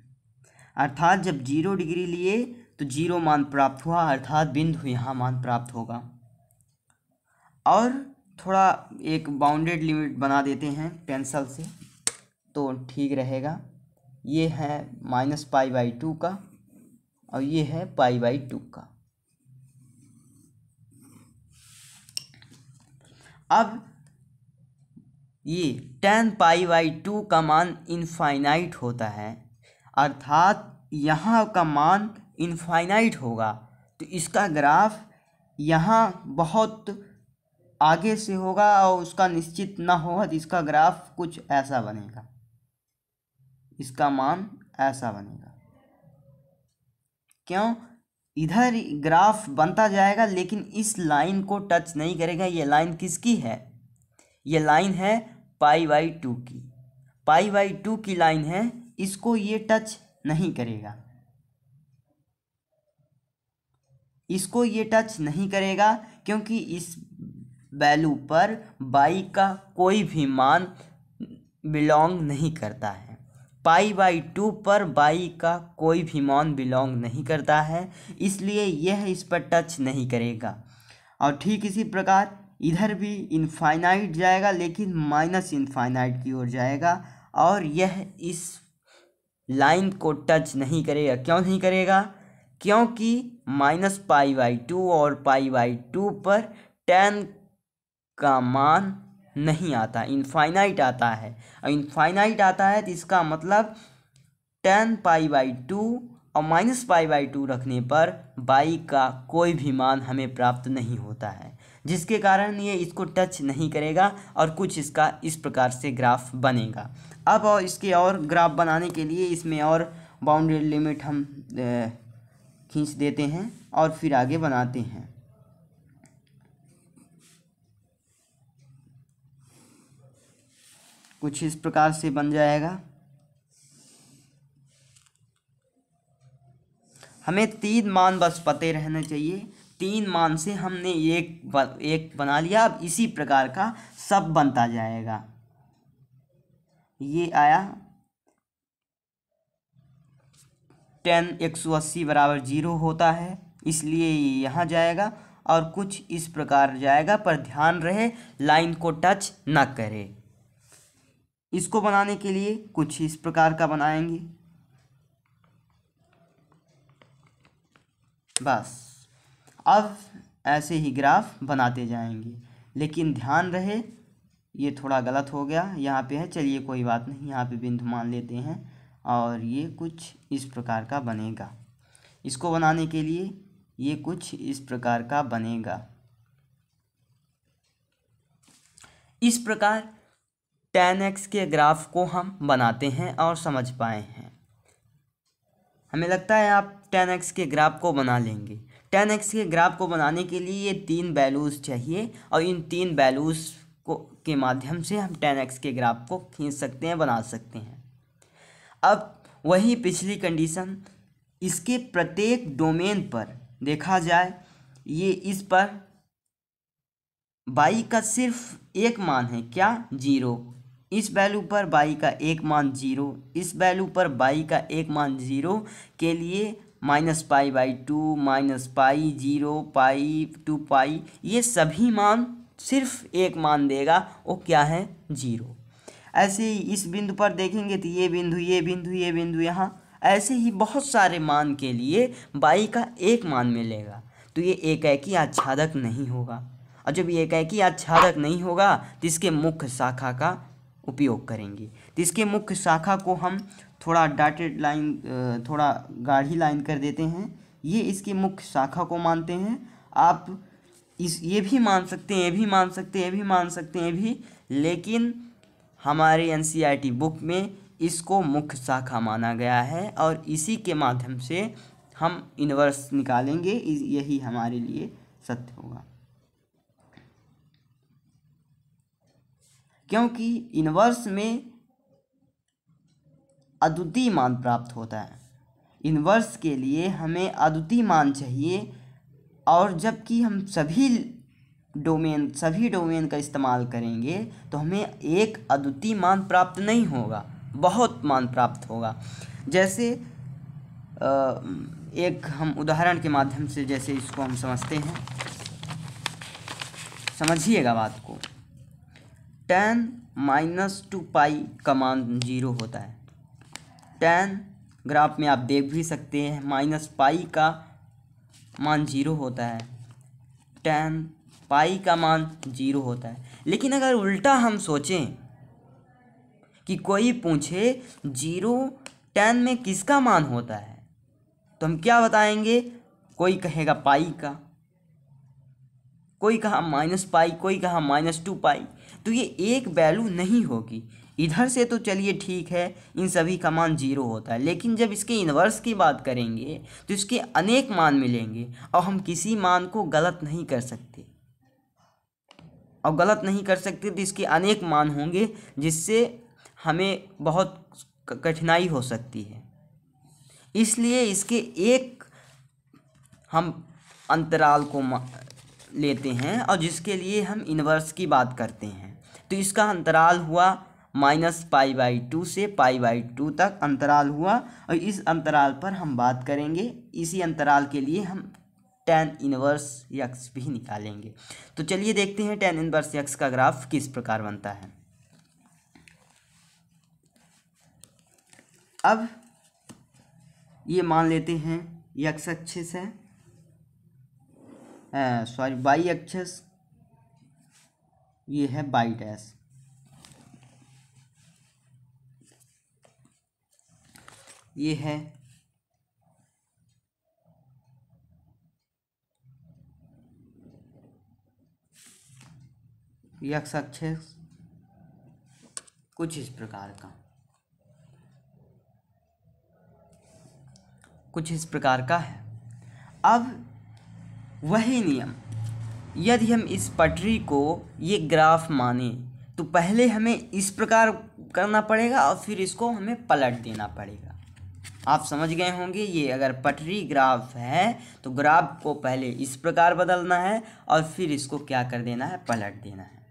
अर्थात जब जीरो डिग्री लिए तो जीरो मान प्राप्त हुआ अर्थात बिंदु यहाँ मान प्राप्त होगा और थोड़ा एक बाउंडेड लिमिट बना देते हैं पेंसिल से तो ठीक रहेगा ये है माइनस पाई बाई टू का और ये है पाई बाई टू का अब ये टेन पाई बाई टू का मान इनफाइनाइट होता है अर्थात यहाँ का मान इनफाइनाइट होगा तो इसका ग्राफ यहाँ बहुत आगे से होगा और उसका निश्चित ना होगा तो इसका ग्राफ कुछ ऐसा बनेगा इसका मान ऐसा बनेगा क्यों इधर ग्राफ बनता जाएगा लेकिन इस लाइन को टच नहीं करेगा ये लाइन किसकी है ये लाइन है पाई वाई टू की पाई वाई टू की लाइन है इसको ये टच नहीं करेगा इसको ये टच नहीं करेगा क्योंकि इस वैल्यू पर बाई का कोई भी मान बिलोंग नहीं करता है पाई बाई टू पर बाई का कोई भी मॉन बिलोंग नहीं करता है इसलिए यह इस पर टच नहीं करेगा और ठीक इसी प्रकार इधर भी इनफाइनाइट जाएगा लेकिन माइनस इनफाइनाइट की ओर जाएगा और यह इस लाइन को टच नहीं करेगा क्यों नहीं करेगा क्योंकि माइनस पाई बाई टू और पाई बाई टू पर टेन का मान नहीं आता इनफाइनाइट आता है और इनफाइनाइट आता है तो इसका मतलब टेन पाई बाई टू और माइनस पाई बाई टू रखने पर बाई का कोई भी मान हमें प्राप्त नहीं होता है जिसके कारण ये इसको टच नहीं करेगा और कुछ इसका इस प्रकार से ग्राफ बनेगा अब और इसके और ग्राफ बनाने के लिए इसमें और बाउंड्री लिमिट हम खींच देते हैं और फिर आगे बनाते हैं कुछ इस प्रकार से बन जाएगा हमें तीन मान बस पते रहने चाहिए तीन मान से हमने एक ब, एक बना लिया अब इसी प्रकार का सब बनता जाएगा ये आया टेन एक सौ अस्सी बराबर जीरो होता है इसलिए ये यहाँ जाएगा और कुछ इस प्रकार जाएगा पर ध्यान रहे लाइन को टच ना करे इसको बनाने के लिए कुछ इस प्रकार का बनाएंगे बस अब ऐसे ही ग्राफ बनाते जाएंगे लेकिन ध्यान रहे ये थोड़ा गलत हो गया यहाँ पे है चलिए कोई बात नहीं यहाँ पे बिंदु मान लेते हैं और ये कुछ इस प्रकार का बनेगा इसको बनाने के लिए ये कुछ इस प्रकार का बनेगा इस प्रकार टेन एक्स के ग्राफ को हम बनाते हैं और समझ पाए हैं हमें लगता है आप टेन एक्स के ग्राफ को बना लेंगे टेन एक्स के ग्राफ को बनाने के लिए ये तीन वैल्यूज़ चाहिए और इन तीन वैल्यूज़ को के माध्यम से हम टेन एक्स के ग्राफ को खींच सकते हैं बना सकते हैं अब वही पिछली कंडीशन इसके प्रत्येक डोमेन पर देखा जाए ये इस पर बाई का सिर्फ एक मान है क्या जीरो इस वैल्यू पर बाई का एक मान जीरो इस वैल्यू पर बाई का एक मान जीरो के लिए minus pi by two minus pi zero pi two pi ये सभी मान सिर्फ एक मान देगा वो क्या है जीरो ऐसे ही इस बिंदु पर देखेंगे तो ये बिंदु ये बिंदु ये बिंदु यहाँ ऐसे ही बहुत सारे मान के लिए बाई का एक मान मिलेगा तो ये एक कि आच्छादक नहीं होगा और जब एक कि आच्छादक नहीं होगा तो इसके मुख्य शाखा का उपयोग करेंगे तो इसके मुख्य शाखा को हम थोड़ा डाटेड लाइन थोड़ा गाढ़ी लाइन कर देते हैं ये इसकी मुख्य शाखा को मानते हैं आप इस ये भी मान सकते हैं ये भी मान सकते हैं ये भी मान सकते हैं भी लेकिन हमारे एन बुक e में इसको मुख्य शाखा माना गया है और इसी के माध्यम से हम इनवर्स निकालेंगे यही हमारे लिए सत्य होगा क्योंकि इनवर्स में अद्वितीय मान प्राप्त होता है इनवर्स के लिए हमें अद्वितीय मान चाहिए और जबकि हम सभी डोमेन सभी डोमेन का इस्तेमाल करेंगे तो हमें एक अद्वितीय मान प्राप्त नहीं होगा बहुत मान प्राप्त होगा जैसे एक हम उदाहरण के माध्यम से जैसे इसको हम समझते हैं समझिएगा बात को टेन माइनस टू पाई का मान जीरो होता है टेन ग्राफ में आप देख भी सकते हैं माइनस पाई का मान जीरो होता है टेन पाई का मान जीरो होता है लेकिन अगर उल्टा हम सोचें कि कोई पूछे जीरो टेन में किसका मान होता है तो हम क्या बताएंगे कोई कहेगा पाई का कोई कहा माइनस पाई कोई कहा माइनस टू पाई तो ये एक वैल्यू नहीं होगी इधर से तो चलिए ठीक है इन सभी का मान जीरो होता है लेकिन जब इसके इन्वर्स की बात करेंगे तो इसके अनेक मान मिलेंगे और हम किसी मान को गलत नहीं कर सकते और गलत नहीं कर सकते तो इसके अनेक मान होंगे जिससे हमें बहुत कठिनाई हो सकती है इसलिए इसके एक हम अंतराल को लेते हैं और जिसके लिए हम इन्वर्स की बात करते हैं तो इसका अंतराल हुआ माइनस पाई बाई टू से पाई बाई टू तक अंतराल हुआ और इस अंतराल पर हम बात करेंगे इसी अंतराल के लिए हम टेन इनवर्स यक्स भी निकालेंगे तो चलिए देखते हैं टेन इनवर्स यक्स का ग्राफ किस प्रकार बनता है अब ये मान लेते हैं यक्स अक्षस है सॉरी वाई अक्षस ये है बाई डैश ये है यक्ष अक्षर कुछ इस प्रकार का कुछ इस प्रकार का है अब वही नियम यदि हम इस पटरी को ये ग्राफ माने तो पहले हमें इस प्रकार करना पड़ेगा और फिर इसको हमें पलट देना पड़ेगा आप समझ गए होंगे ये अगर पटरी ग्राफ है तो ग्राफ को पहले इस प्रकार बदलना है और फिर इसको क्या कर देना है पलट देना है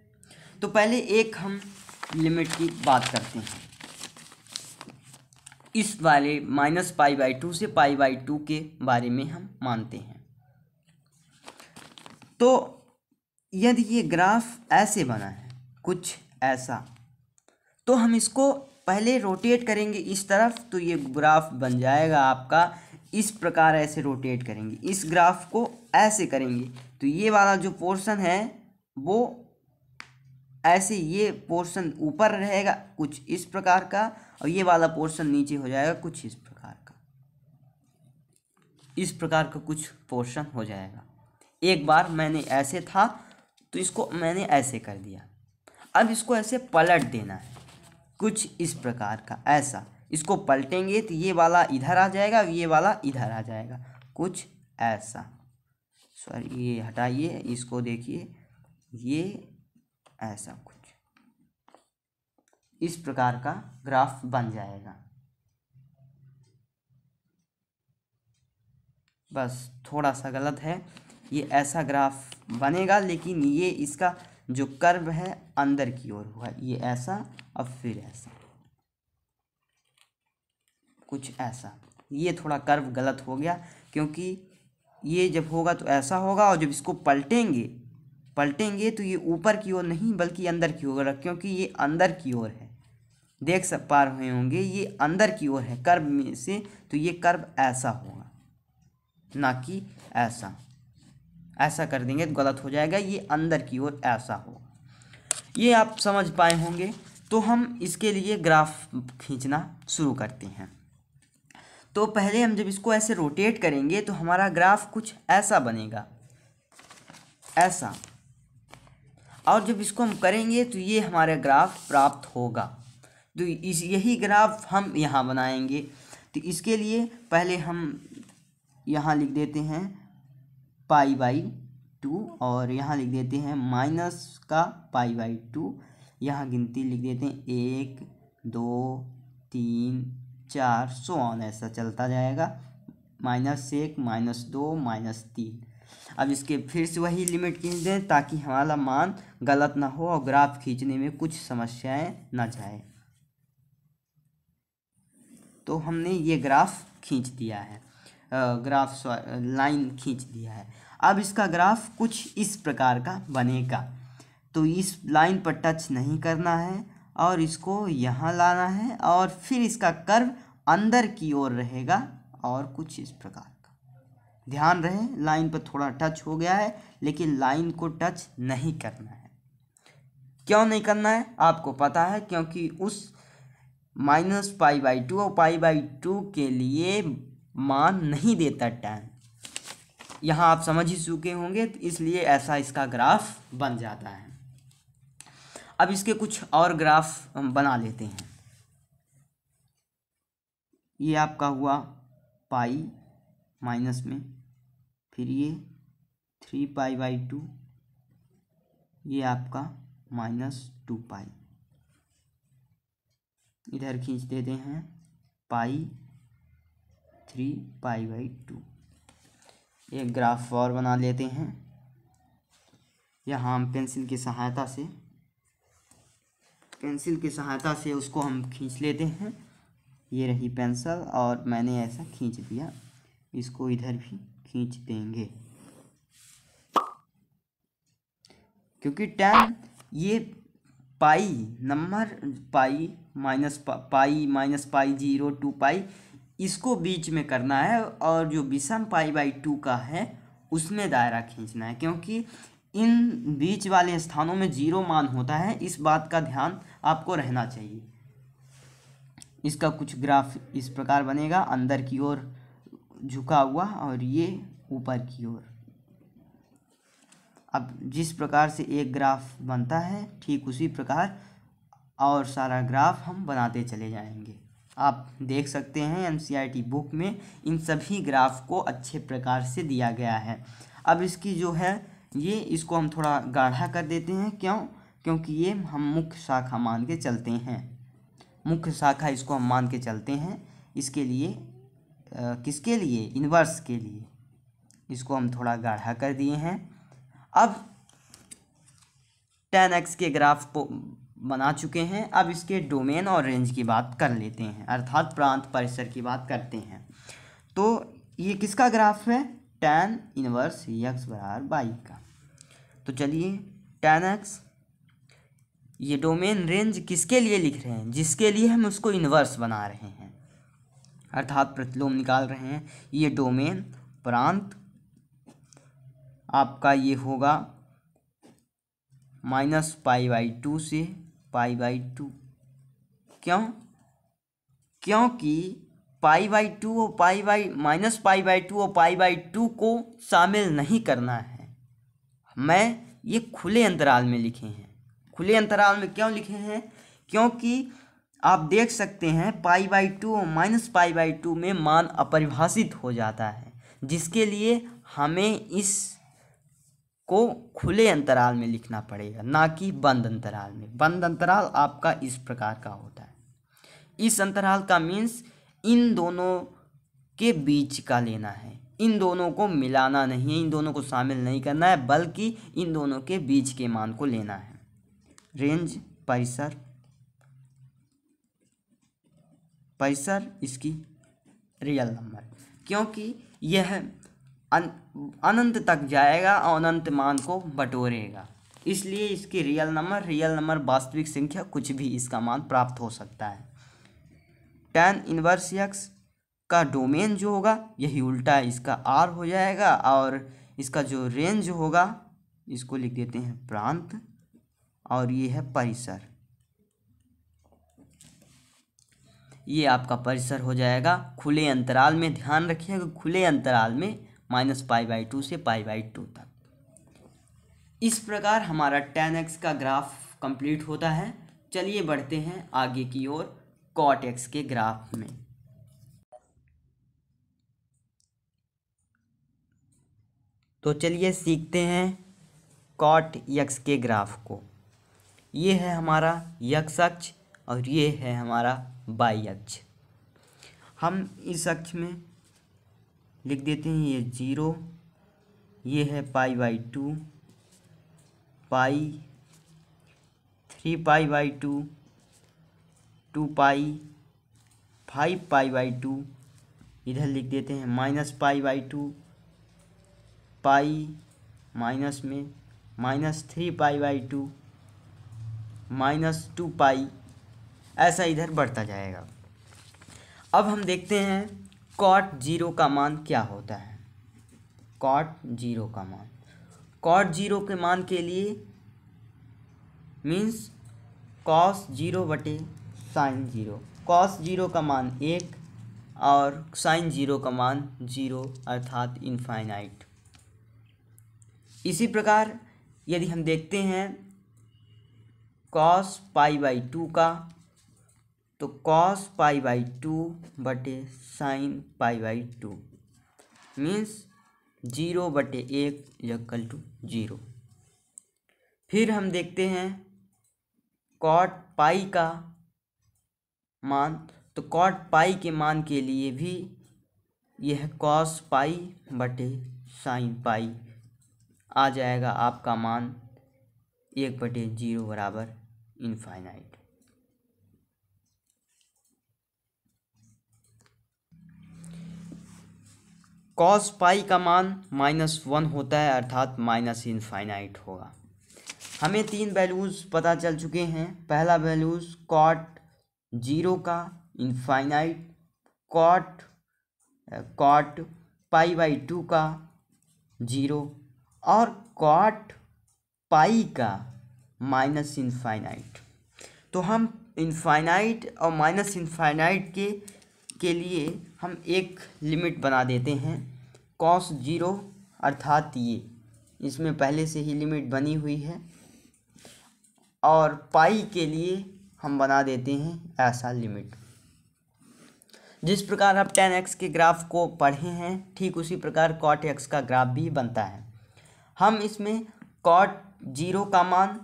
तो पहले एक हम लिमिट की बात करते हैं इस वाले माइनस पाई बाई टू से पाई बाई टू के बारे में हम मानते हैं तो यदि ये ग्राफ ऐसे बना है कुछ ऐसा तो हम इसको पहले रोटेट करेंगे इस तरफ तो ये ग्राफ बन जाएगा आपका इस प्रकार ऐसे रोटेट करेंगे इस ग्राफ को ऐसे करेंगे तो ये वाला जो पोर्शन है वो ऐसे ये पोर्शन ऊपर रहेगा कुछ इस प्रकार का और ये वाला पोर्शन नीचे हो जाएगा कुछ इस प्रकार का इस प्रकार का कुछ पोर्शन हो जाएगा एक बार मैंने ऐसे था तो इसको मैंने ऐसे कर दिया अब इसको ऐसे पलट देना है कुछ इस प्रकार का ऐसा इसको पलटेंगे तो ये वाला इधर आ जाएगा ये वाला इधर आ जाएगा कुछ ऐसा सॉरी ये हटाइए इसको देखिए ये ऐसा कुछ इस प्रकार का ग्राफ बन जाएगा बस थोड़ा सा गलत है ये ऐसा ग्राफ बनेगा लेकिन ये इसका जो कर्व है अंदर की ओर हुआ ये ऐसा और फिर ऐसा कुछ ऐसा ये थोड़ा कर्व गलत हो गया क्योंकि ये जब होगा तो ऐसा होगा और जब इसको पलटेंगे पलटेंगे तो ये ऊपर की ओर नहीं बल्कि अंदर की ओर क्योंकि ये अंदर की ओर है देख सक पा रहे होंगे ये अंदर की ओर है कर्व में से तो ये कर्व ऐसा होगा ना कि ऐसा ऐसा कर देंगे तो गलत हो जाएगा ये अंदर की ओर ऐसा होगा ये आप समझ पाए होंगे तो हम इसके लिए ग्राफ खींचना शुरू करते हैं तो पहले हम जब इसको ऐसे रोटेट करेंगे तो हमारा ग्राफ कुछ ऐसा बनेगा ऐसा और जब इसको हम करेंगे तो ये हमारा ग्राफ प्राप्त होगा तो इस यही ग्राफ हम यहाँ बनाएंगे तो इसके लिए पहले हम यहाँ लिख देते हैं पाई बाई टू और यहाँ लिख देते हैं माइनस का पाई बाई टू यहाँ गिनती लिख देते हैं एक दो तीन चार सो ऑन ऐसा चलता जाएगा माइनस एक माइनस दो माइनस तीन अब इसके फिर से वही लिमिट खींच दें ताकि हमारा मान गलत ना हो और ग्राफ खींचने में कुछ समस्याएं ना जाए तो हमने ये ग्राफ खींच दिया है ग्राफ लाइन खींच दिया है अब इसका ग्राफ कुछ इस प्रकार का बनेगा तो इस लाइन पर टच नहीं करना है और इसको यहाँ लाना है और फिर इसका कर्व अंदर की ओर रहेगा और कुछ इस प्रकार का ध्यान रहे लाइन पर थोड़ा टच हो गया है लेकिन लाइन को टच नहीं करना है क्यों नहीं करना है आपको पता है क्योंकि उस माइनस पाई बाई टू और पाई बाई टू के लिए मान नहीं देता टैन यहाँ आप समझ ही चुके होंगे तो इसलिए ऐसा इसका ग्राफ बन जाता है अब इसके कुछ और ग्राफ बना लेते हैं ये आपका हुआ पाई माइनस में फिर ये थ्री पाई बाई टू ये आपका माइनस टू पाई इधर खींच देते हैं pi three pi by two एक ग्राफ और बना लेते हैं यहाँ हम पेंसिल की सहायता से पेंसिल की सहायता से उसको हम खींच लेते हैं ये रही पेंसिल और मैंने ऐसा खींच दिया इसको इधर भी खींच देंगे क्योंकि टेन ये pi number pi minus pi minus pi zero two pi इसको बीच में करना है और जो विषम पाई बाई टू का है उसमें दायरा खींचना है क्योंकि इन बीच वाले स्थानों में जीरो मान होता है इस बात का ध्यान आपको रहना चाहिए इसका कुछ ग्राफ इस प्रकार बनेगा अंदर की ओर झुका हुआ और ये ऊपर की ओर अब जिस प्रकार से एक ग्राफ बनता है ठीक उसी प्रकार और सारा ग्राफ हम बनाते चले जाएंगे आप देख सकते हैं एन बुक में इन सभी ग्राफ को अच्छे प्रकार से दिया गया है अब इसकी जो है ये इसको हम थोड़ा गाढ़ा कर देते हैं क्यों क्योंकि ये हम मुख्य शाखा मान के चलते हैं मुख्य शाखा इसको हम मान के चलते हैं इसके लिए आ, किसके लिए इनवर्स के लिए इसको हम थोड़ा गाढ़ा कर दिए हैं अब टेन एक्स के ग्राफ को बना चुके हैं अब इसके डोमेन और रेंज की बात कर लेते हैं अर्थात प्रांत परिसर की बात करते हैं तो ये किसका ग्राफ है टेन इनवर्स यक्स बराबर बाई का तो चलिए टेन एक्स ये डोमेन रेंज किसके लिए लिख रहे हैं जिसके लिए हम उसको इनवर्स बना रहे हैं अर्थात प्रतिलोम निकाल रहे हैं ये डोमेन प्रांत आपका ये होगा माइनस पाई बाई टू से पाई बाई टू क्यों क्योंकि पाई बाई टू और pi by minus pi by two और पाई बाई टू को शामिल नहीं करना है मैं ये खुले अंतराल में लिखे हैं खुले अंतराल में क्यों लिखे हैं क्योंकि आप देख सकते हैं पाई बाई टू और माइनस पाई बाई टू में मान अपरिभाषित हो जाता है जिसके लिए हमें इस को खुले अंतराल में लिखना पड़ेगा ना कि बंद अंतराल में बंद अंतराल आपका इस प्रकार का होता है इस अंतराल का मीन्स इन दोनों के बीच का लेना है इन दोनों को मिलाना नहीं है इन दोनों को शामिल नहीं करना है बल्कि इन दोनों के बीच के मान को लेना है रेंज परिसर परिसर इसकी रियल नंबर क्योंकि यह अन अनंत तक जाएगा और अनंत मान को बटोरेगा इसलिए इसकी रियल नंबर रियल नंबर वास्तविक संख्या कुछ भी इसका मान प्राप्त हो सकता है टेन इनवर्स यक्स का डोमेन जो होगा यही उल्टा है इसका आर हो जाएगा और इसका जो रेंज होगा इसको लिख देते हैं प्रांत और ये है परिसर ये आपका परिसर हो जाएगा खुले अंतराल में ध्यान रखिएगा खुले अंतराल में माइनस पाई बाई टू से पाई बाई टू तक इस प्रकार हमारा टेन एक्स का ग्राफ कंप्लीट होता है चलिए बढ़ते हैं आगे की ओर कॉट एक्स के ग्राफ में तो चलिए सीखते हैं कॉट यक्स के ग्राफ को ये है हमारा यक्स अक्ष और ये है हमारा बाई अक्ष हम इस अक्ष में लिख देते हैं ये ज़ीरो ये है pi by two pi three pi by two two pi five pi by two इधर लिख देते हैं minus pi by two pi minus में minus three pi by two minus two pi ऐसा इधर बढ़ता जाएगा अब हम देखते हैं कॉट जीरो का मान क्या होता है कॉट जीरो का मान कॉट जीरो के मान के लिए मीन्स कॉस जीरो बटे साइन जीरो कॉस जीरो का मान एक और साइन जीरो का मान जीरो अर्थात इनफाइनाइट इसी प्रकार यदि हम देखते हैं कॉस पाई बाई टू का तो कॉस पाई बाई टू बटे sine pi by two means zero बटे एक इक्वल टू जीरो फिर हम देखते हैं कॉट पाई का मान तो कॉट पाई के मान के लिए भी यह कॉस पाई बटे साइन पाई आ जाएगा आपका मान एक बटे जीरो बराबर इनफाइनाइट कॉस पाई का मान माइनस वन होता है अर्थात माइनस इनफाइनाइट होगा हमें तीन वैल्यूज़ पता चल चुके हैं पहला वैल्यूज़ कॉट जीरो का infinite cot cot pi by two का जीरो और कॉट पाई का माइनस इनफाइनाइट तो हम इनफाइनाइट और माइनस इनफाइनाइट के के लिए हम एक लिमिट बना देते हैं कॉस जीरो अर्थात ये इसमें पहले से ही लिमिट बनी हुई है और पाई के लिए हम बना देते हैं ऐसा लिमिट जिस प्रकार आप टेन एक्स के ग्राफ को पढ़े हैं ठीक उसी प्रकार कॉट एक्स का ग्राफ भी बनता है हम इसमें कॉट जीरो का मान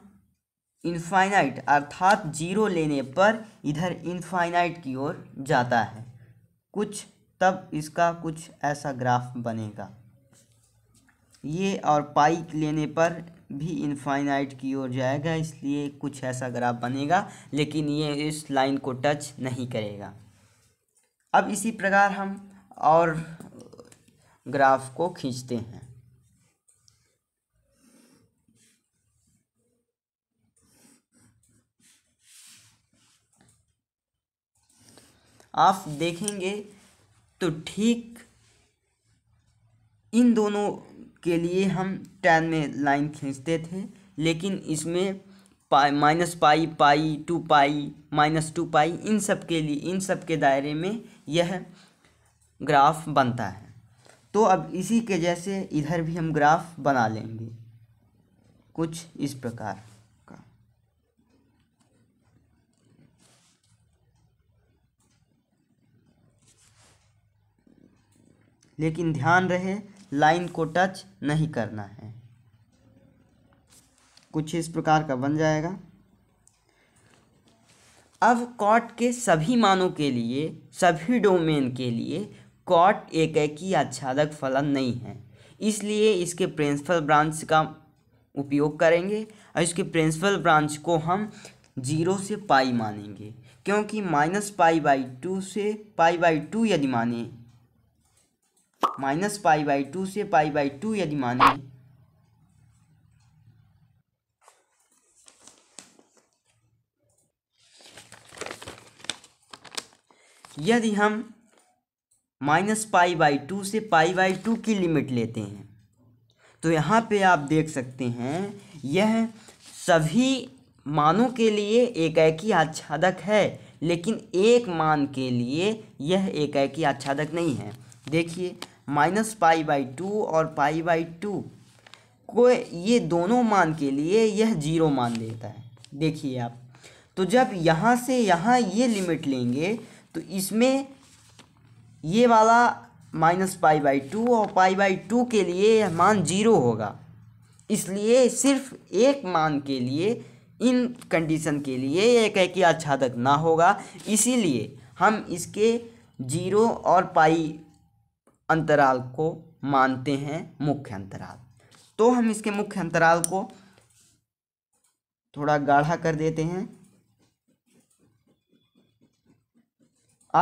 इनफाइनाइट अर्थात जीरो लेने पर इधर इनफाइनाइट की ओर जाता है कुछ तब इसका कुछ ऐसा ग्राफ बनेगा ये और पाई लेने पर भी इनफाइनाइट की ओर जाएगा इसलिए कुछ ऐसा ग्राफ बनेगा लेकिन ये इस लाइन को टच नहीं करेगा अब इसी प्रकार हम और ग्राफ को खींचते हैं आप देखेंगे तो ठीक इन दोनों के लिए हम टेन में लाइन खींचते थे लेकिन इसमें pi minus pi pi two pi minus two pi इन सब के लिए इन सब के दायरे में यह ग्राफ बनता है तो अब इसी के जैसे इधर भी हम ग्राफ बना लेंगे कुछ इस प्रकार लेकिन ध्यान रहे लाइन को टच नहीं करना है कुछ इस प्रकार का बन जाएगा अब कॉट के सभी मानों के लिए सभी डोमेन के लिए कॉट एक एक ही आच्छादक फलन नहीं है इसलिए इसके प्रिंसिपल ब्रांच का उपयोग करेंगे और इसके प्रिंसिपल ब्रांच को हम जीरो से पाई मानेंगे क्योंकि माइनस पाई बाई टू से पाई बाई टू यदि माने माइनस पाई बाई टू से पाई बाई टू यदि माने यदि हम माइनस पाई बाई टू से पाई बाई टू की लिमिट लेते हैं तो यहाँ पे आप देख सकते हैं यह सभी मानों के लिए एक एक ही आच्छादक है लेकिन एक मान के लिए यह एक एक ही आच्छादक नहीं है देखिए माइनस पाई बाई टू और पाई बाई टू को ये दोनों मान के लिए यह जीरो मान देता है देखिए आप तो जब यहाँ से यहाँ ये लिमिट लेंगे तो इसमें ये वाला माइनस पाई बाई टू और पाई बाई टू के लिए यह मान जीरो होगा इसलिए सिर्फ एक मान के लिए इन कंडीशन के लिए यह कह कि आच्छादक ना होगा इसीलिए हम इसके जीरो और पाई अंतराल को मानते हैं मुख्य अंतराल तो हम इसके मुख्य अंतराल को थोड़ा गाढ़ा कर देते हैं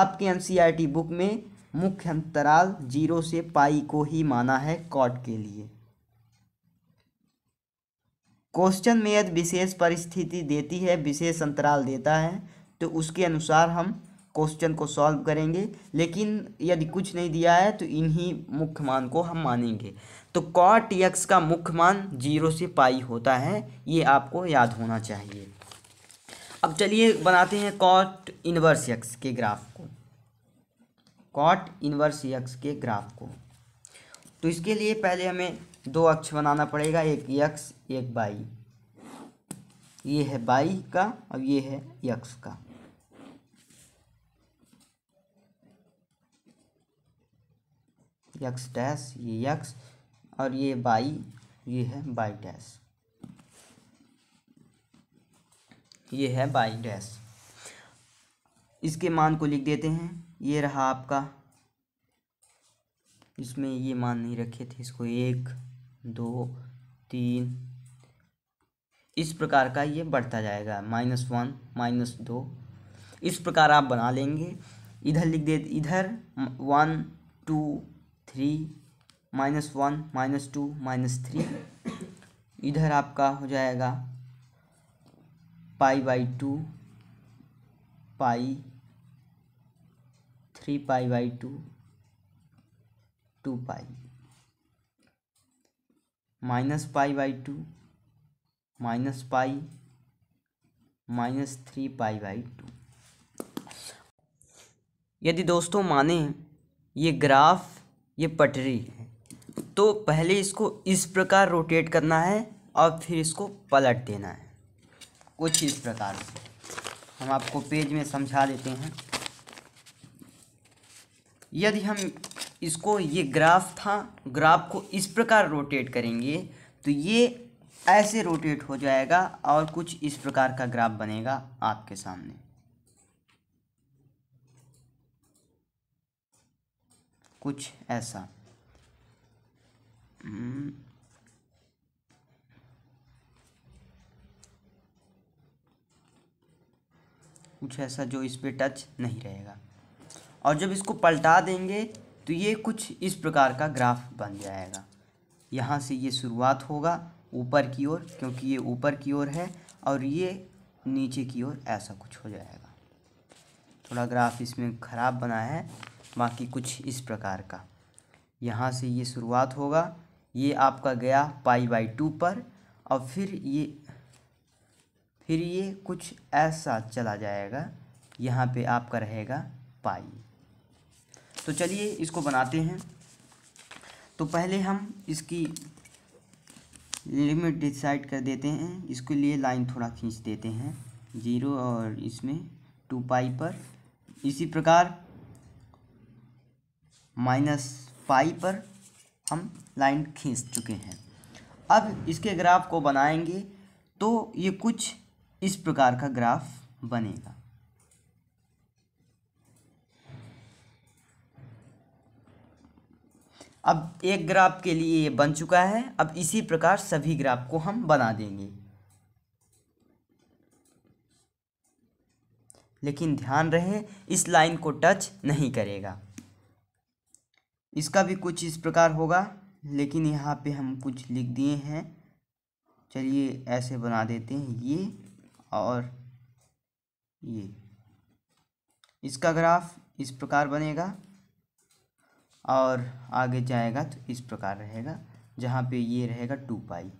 आपके एन बुक e में मुख्य अंतराल जीरो से पाई को ही माना है कॉट के लिए क्वेश्चन में यदि विशेष परिस्थिति देती है विशेष अंतराल देता है तो उसके अनुसार हम क्वेश्चन को सॉल्व करेंगे लेकिन यदि कुछ नहीं दिया है तो इन्हीं मुख्य मान को हम मानेंगे तो कॉट यक्स का मुख्य मान जीरो से पाई होता है ये आपको याद होना चाहिए अब चलिए बनाते हैं कॉट इनवर्स यक्स के ग्राफ को कॉट इनवर्स यक्स के ग्राफ को तो इसके लिए पहले हमें दो अक्ष बनाना पड़ेगा एक यक्स एक बाई ये है बाई का और ये है यक्स का यक्स डैश ये यक्स और ये बाई ये है बाई डैश ये है बाई डैश इसके मान को लिख देते हैं ये रहा आपका इसमें ये मान नहीं रखे थे इसको एक दो तीन इस प्रकार का ये बढ़ता जाएगा माइनस वन माइनस दो इस प्रकार आप बना लेंगे इधर लिख दे इधर one two three minus one minus two minus three इधर आपका हो जाएगा pi by two pi three pi by two two pi minus pi by two minus pi minus three pi by two यदि दोस्तों माने ये ग्राफ ये पटरी है तो पहले इसको इस प्रकार रोटेट करना है और फिर इसको पलट देना है कुछ इस प्रकार से हम आपको पेज में समझा देते हैं यदि हम इसको ये ग्राफ था ग्राफ को इस प्रकार रोटेट करेंगे तो ये ऐसे रोटेट हो जाएगा और कुछ इस प्रकार का ग्राफ बनेगा आपके सामने कुछ ऐसा हम्म। कुछ ऐसा जो इस पे टच नहीं रहेगा और जब इसको पलटा देंगे तो ये कुछ इस प्रकार का ग्राफ बन जाएगा यहाँ से ये शुरुआत होगा ऊपर की ओर क्योंकि ये ऊपर की ओर है और ये नीचे की ओर ऐसा कुछ हो जाएगा थोड़ा ग्राफ इसमें ख़राब बना है बाकी कुछ इस प्रकार का यहाँ से ये शुरुआत होगा ये आपका गया पाई बाई टू पर और फिर ये फिर ये कुछ ऐसा चला जाएगा यहाँ पे आपका रहेगा पाई तो चलिए इसको बनाते हैं तो पहले हम इसकी लिमिट डिसाइड कर देते हैं इसके लिए लाइन थोड़ा खींच देते हैं जीरो और इसमें टू पाई पर इसी प्रकार माइनस पाई पर हम लाइन खींच चुके हैं अब इसके ग्राफ को बनाएंगे तो ये कुछ इस प्रकार का ग्राफ बनेगा अब एक ग्राफ के लिए ये बन चुका है अब इसी प्रकार सभी ग्राफ को हम बना देंगे लेकिन ध्यान रहे इस लाइन को टच नहीं करेगा इसका भी कुछ इस प्रकार होगा लेकिन यहाँ पे हम कुछ लिख दिए हैं चलिए ऐसे बना देते हैं ये और ये इसका ग्राफ इस प्रकार बनेगा और आगे जाएगा तो इस प्रकार रहेगा जहाँ पे ये रहेगा टू पाई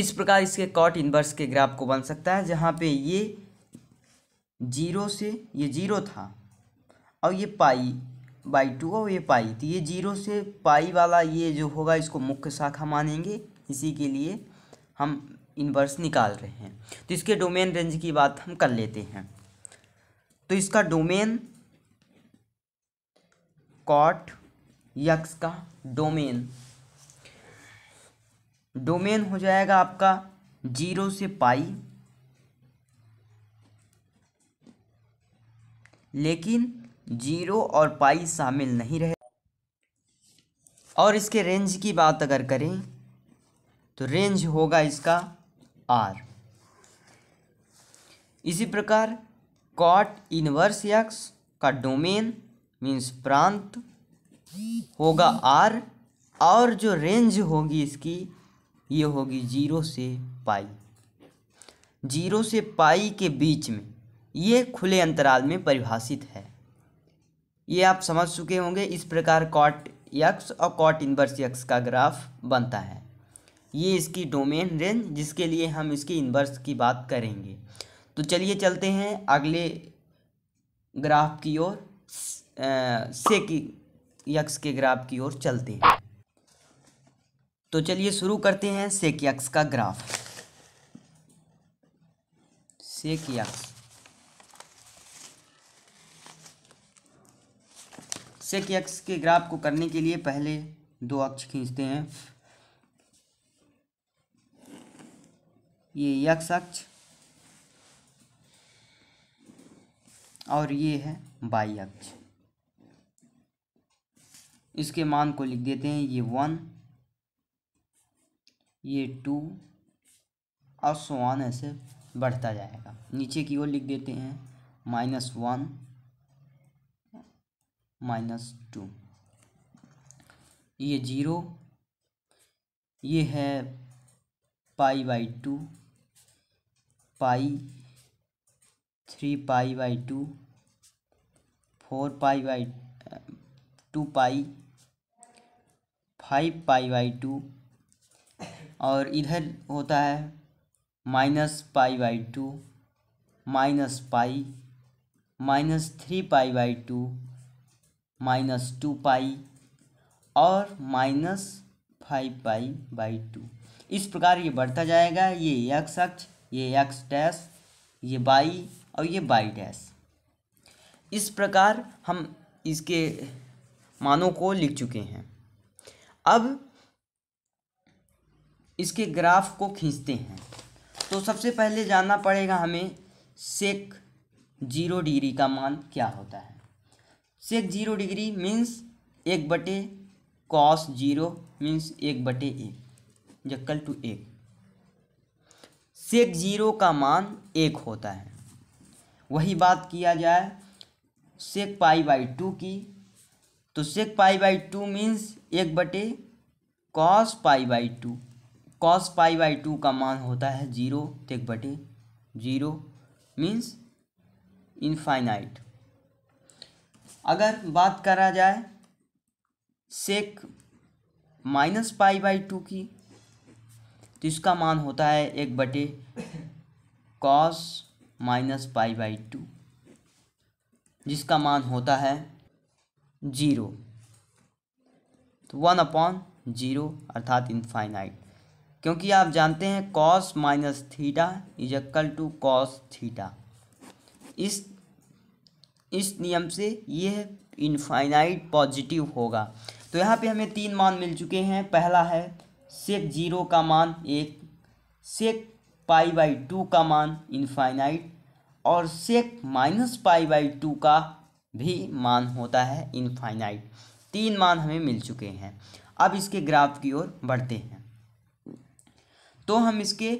इस प्रकार इसके कॉट इन्वर्स के ग्राफ को बन सकता है जहाँ पे ये जीरो से ये जीरो था और ये पाई बाई टू और ये पाई तो ये जीरो से पाई वाला ये जो होगा इसको मुख्य शाखा मानेंगे इसी के लिए हम इन्वर्स निकाल रहे हैं तो इसके डोमेन रेंज की बात हम कर लेते हैं तो इसका डोमेन कॉट यक्स का डोमेन डोमेन हो जाएगा आपका जीरो से पाई लेकिन जीरो और पाई शामिल नहीं रहे और इसके रेंज की बात अगर करें तो रेंज होगा इसका आर इसी प्रकार कॉट इनवर्स यक्स का डोमेन मीन्स प्रांत होगा आर और जो रेंज होगी इसकी ये होगी जीरो से पाई जीरो से पाई के बीच में ये खुले अंतराल में परिभाषित है ये आप समझ चुके होंगे इस प्रकार कॉट यक्स और कॉट इन्वर्स यक्स का ग्राफ बनता है ये इसकी डोमेन रेंज जिसके लिए हम इसकी इन्वर्स की बात करेंगे तो चलिए चलते हैं अगले ग्राफ की ओर से की यक्स के ग्राफ की ओर चलते हैं तो चलिए शुरू करते हैं सेक यक्स का graph sec x sec x के ग्राफ को करने के लिए पहले दो अक्ष खींचते हैं ये यक्स अक्ष और ये है बाई अक्ष इसके मान को लिख देते हैं ये वन ये टू और वन ऐसे बढ़ता जाएगा नीचे की ओर लिख देते हैं माइनस वन माइनस टू ये जीरो ये है pi by two pi three pi by two four pi by two pi five pi by two two इधर होता है minus pi by two minus pi minus three pi by two minus two pi और minus five pi by two इस प्रकार ये बढ़ता जाएगा ये एक्स अक्ष ये एक्स डैश ये बाई और ये बाई डैश इस प्रकार हम इसके मानों को लिख चुके हैं अब इसके ग्राफ को खींचते हैं तो सबसे पहले जानना पड़ेगा हमें सेक जीरो डिग्री का मान क्या होता है सेक जीरो डिग्री मीन्स एक बटे कॉस जीरो मीन्स एक बटे एक जक्कल टू एक सेक जीरो का मान एक होता है वही बात किया जाए सेक पाई बाई टू की तो sec pi by two means एक बटे cos pi by two cos pi by two का मान होता है जीरो तो एक बटे जीरो मीन्स इनफाइनाइट अगर बात करा जाए sec minus pi by two की तो इसका मान होता है एक बटे cos minus pi by two जिसका मान होता है जीरो तो वन अपॉन जीरो अर्थात इनफाइनाइट क्योंकि आप जानते हैं cos minus theta is equal to cos theta इस इस नियम से यह इनफाइनाइट पॉजिटिव होगा तो यहाँ पे हमें तीन मान मिल चुके हैं पहला है सेक जीरो का मान एक सेक पाई बाई टू का मान इनफाइनाइट और sec minus pi by two का भी मान होता है इनफाइनाइट तीन मान हमें मिल चुके हैं अब इसके ग्राफ की ओर बढ़ते हैं तो हम इसके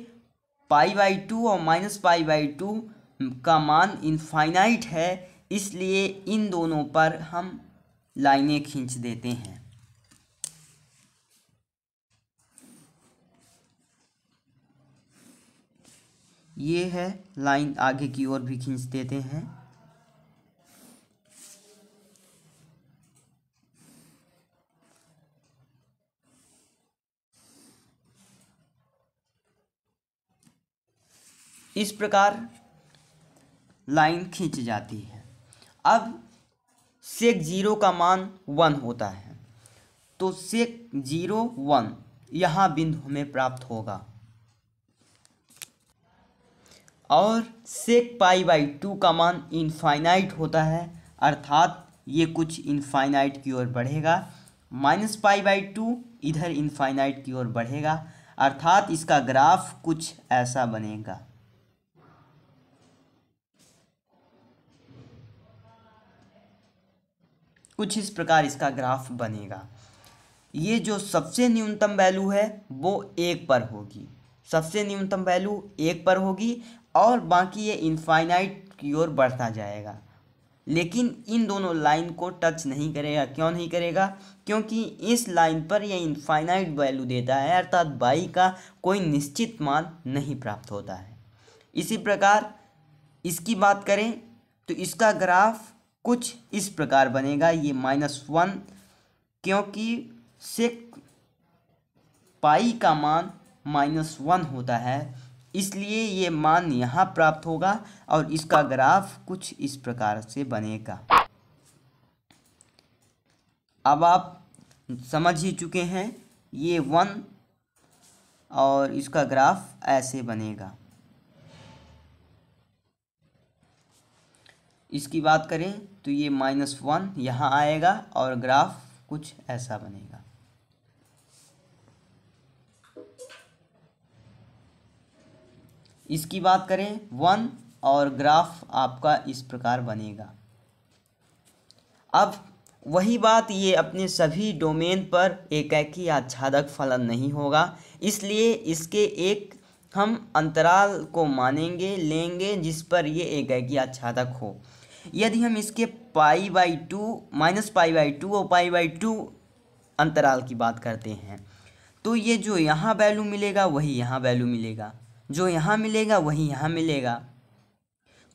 पाई बाई टू और माइनस पाई बाई टू का मान इनफाइनाइट है इसलिए इन दोनों पर हम लाइनें खींच देते हैं ये है लाइन आगे की ओर भी खींच देते हैं इस प्रकार लाइन खींच जाती है अब सेक जीरो का मान वन होता है तो सेक जीरो वन यहाँ बिंदु हमें प्राप्त होगा और सेक पाई बाई टू का मान इनफाइनाइट होता है अर्थात ये कुछ इनफाइनाइट की ओर बढ़ेगा माइनस पाई बाई टू इधर इनफाइनाइट की ओर बढ़ेगा अर्थात इसका ग्राफ कुछ ऐसा बनेगा कुछ इस प्रकार इसका ग्राफ बनेगा ये जो सबसे न्यूनतम वैल्यू है वो एक पर होगी सबसे न्यूनतम वैल्यू एक पर होगी और बाकी ये इनफाइनाइट की ओर बढ़ता जाएगा लेकिन इन दोनों लाइन को टच नहीं करेगा क्यों नहीं करेगा क्योंकि इस लाइन पर यह इनफाइनाइट वैल्यू देता है अर्थात बाई का कोई निश्चित मान नहीं प्राप्त होता है इसी प्रकार इसकी बात करें तो इसका ग्राफ कुछ इस प्रकार बनेगा ये माइनस वन क्योंकि सेक पाई का मान माइनस वन होता है इसलिए ये मान यहाँ प्राप्त होगा और इसका ग्राफ कुछ इस प्रकार से बनेगा अब आप समझ ही चुके हैं ये वन और इसका ग्राफ ऐसे बनेगा इसकी बात करें तो ये माइनस वन यहाँ आएगा और ग्राफ कुछ ऐसा बनेगा इसकी बात करें वन और ग्राफ आपका इस प्रकार बनेगा अब वही बात ये अपने सभी डोमेन पर एक ही आच्छादक फलन नहीं होगा इसलिए इसके एक हम अंतराल को मानेंगे लेंगे जिस पर ये ही आच्छादक हो यदि हम इसके pi by two minus pi by two और पाई बाई टू अंतराल की बात करते हैं तो ये जो यहाँ वैल्यू मिलेगा वही यहाँ वैल्यू मिलेगा जो यहाँ मिलेगा वही यहाँ मिलेगा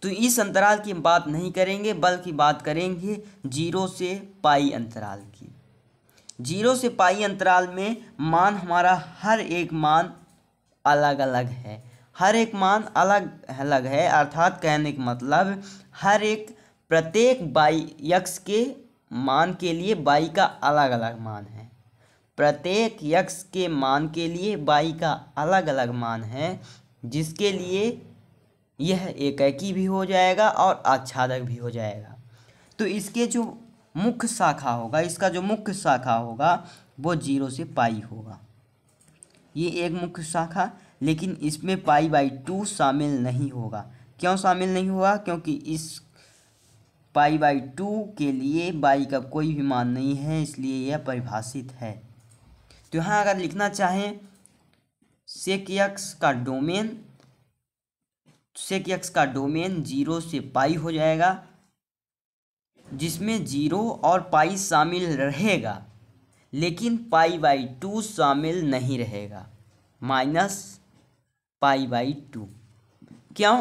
तो इस अंतराल की बात नहीं करेंगे बल्कि बात करेंगे जीरो से पाई अंतराल की जीरो से पाई अंतराल में मान हमारा हर एक मान अलग अलग है हर एक मान अलग अलग है अर्थात कहने का मतलब हर एक प्रत्येक बाई यक्ष के मान के लिए बाई का अलग अलग मान है प्रत्येक यक्ष के मान के लिए बाई का अलग अलग मान है जिसके लिए यह एकैकी भी हो जाएगा और आच्छादक भी हो जाएगा तो इसके जो मुख्य शाखा होगा इसका जो मुख्य शाखा होगा वो जीरो से पाई होगा ये एक मुख्य शाखा लेकिन इसमें पाई बाई टू शामिल नहीं होगा क्यों शामिल नहीं होगा क्योंकि इस पाई बाई टू के लिए बाई का कोई भी मान नहीं है इसलिए यह परिभाषित है तो यहाँ अगर लिखना चाहें सेक यक्स का डोमेन सेक यक्स का डोमेन जीरो से पाई हो जाएगा जिसमें जीरो और पाई शामिल रहेगा लेकिन पाई बाई टू शामिल नहीं रहेगा माइनस पाई बाई टू क्यों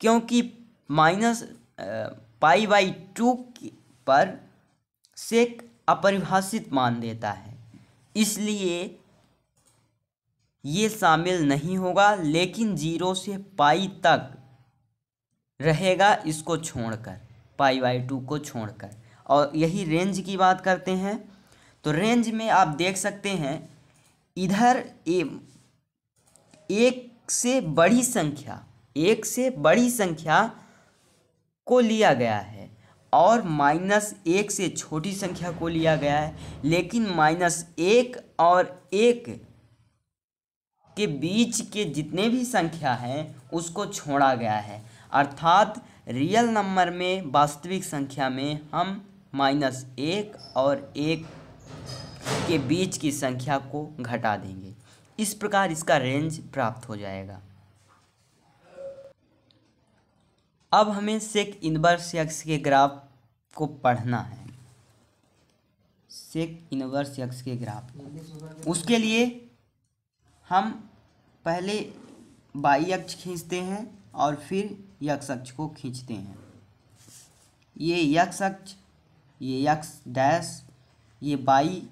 क्योंकि माइनस पाई बाई टू पर सेक अपरिभाषित मान देता है इसलिए ये शामिल नहीं होगा लेकिन जीरो से पाई तक रहेगा इसको छोड़कर पाई बाई टू को छोड़कर और यही रेंज की बात करते हैं तो रेंज में आप देख सकते हैं इधर ए, एक से बड़ी संख्या एक से बड़ी संख्या को लिया गया है और माइनस एक से छोटी संख्या को लिया गया है लेकिन माइनस एक और एक के बीच के जितने भी संख्या हैं उसको छोड़ा गया है अर्थात रियल नंबर में वास्तविक संख्या में हम माइनस एक और एक के बीच की संख्या को घटा देंगे इस प्रकार इसका रेंज प्राप्त हो जाएगा अब हमें सेक इनवर्स यक्स के ग्राफ को पढ़ना है सेक इनवर्स यक्स के ग्राफ उसके लिए हम पहले बाई अक्ष खींचते हैं और फिर यक्ष अक्ष को खींचते हैं ये यक्ष अक्ष ये यक्ष डैश ये बाई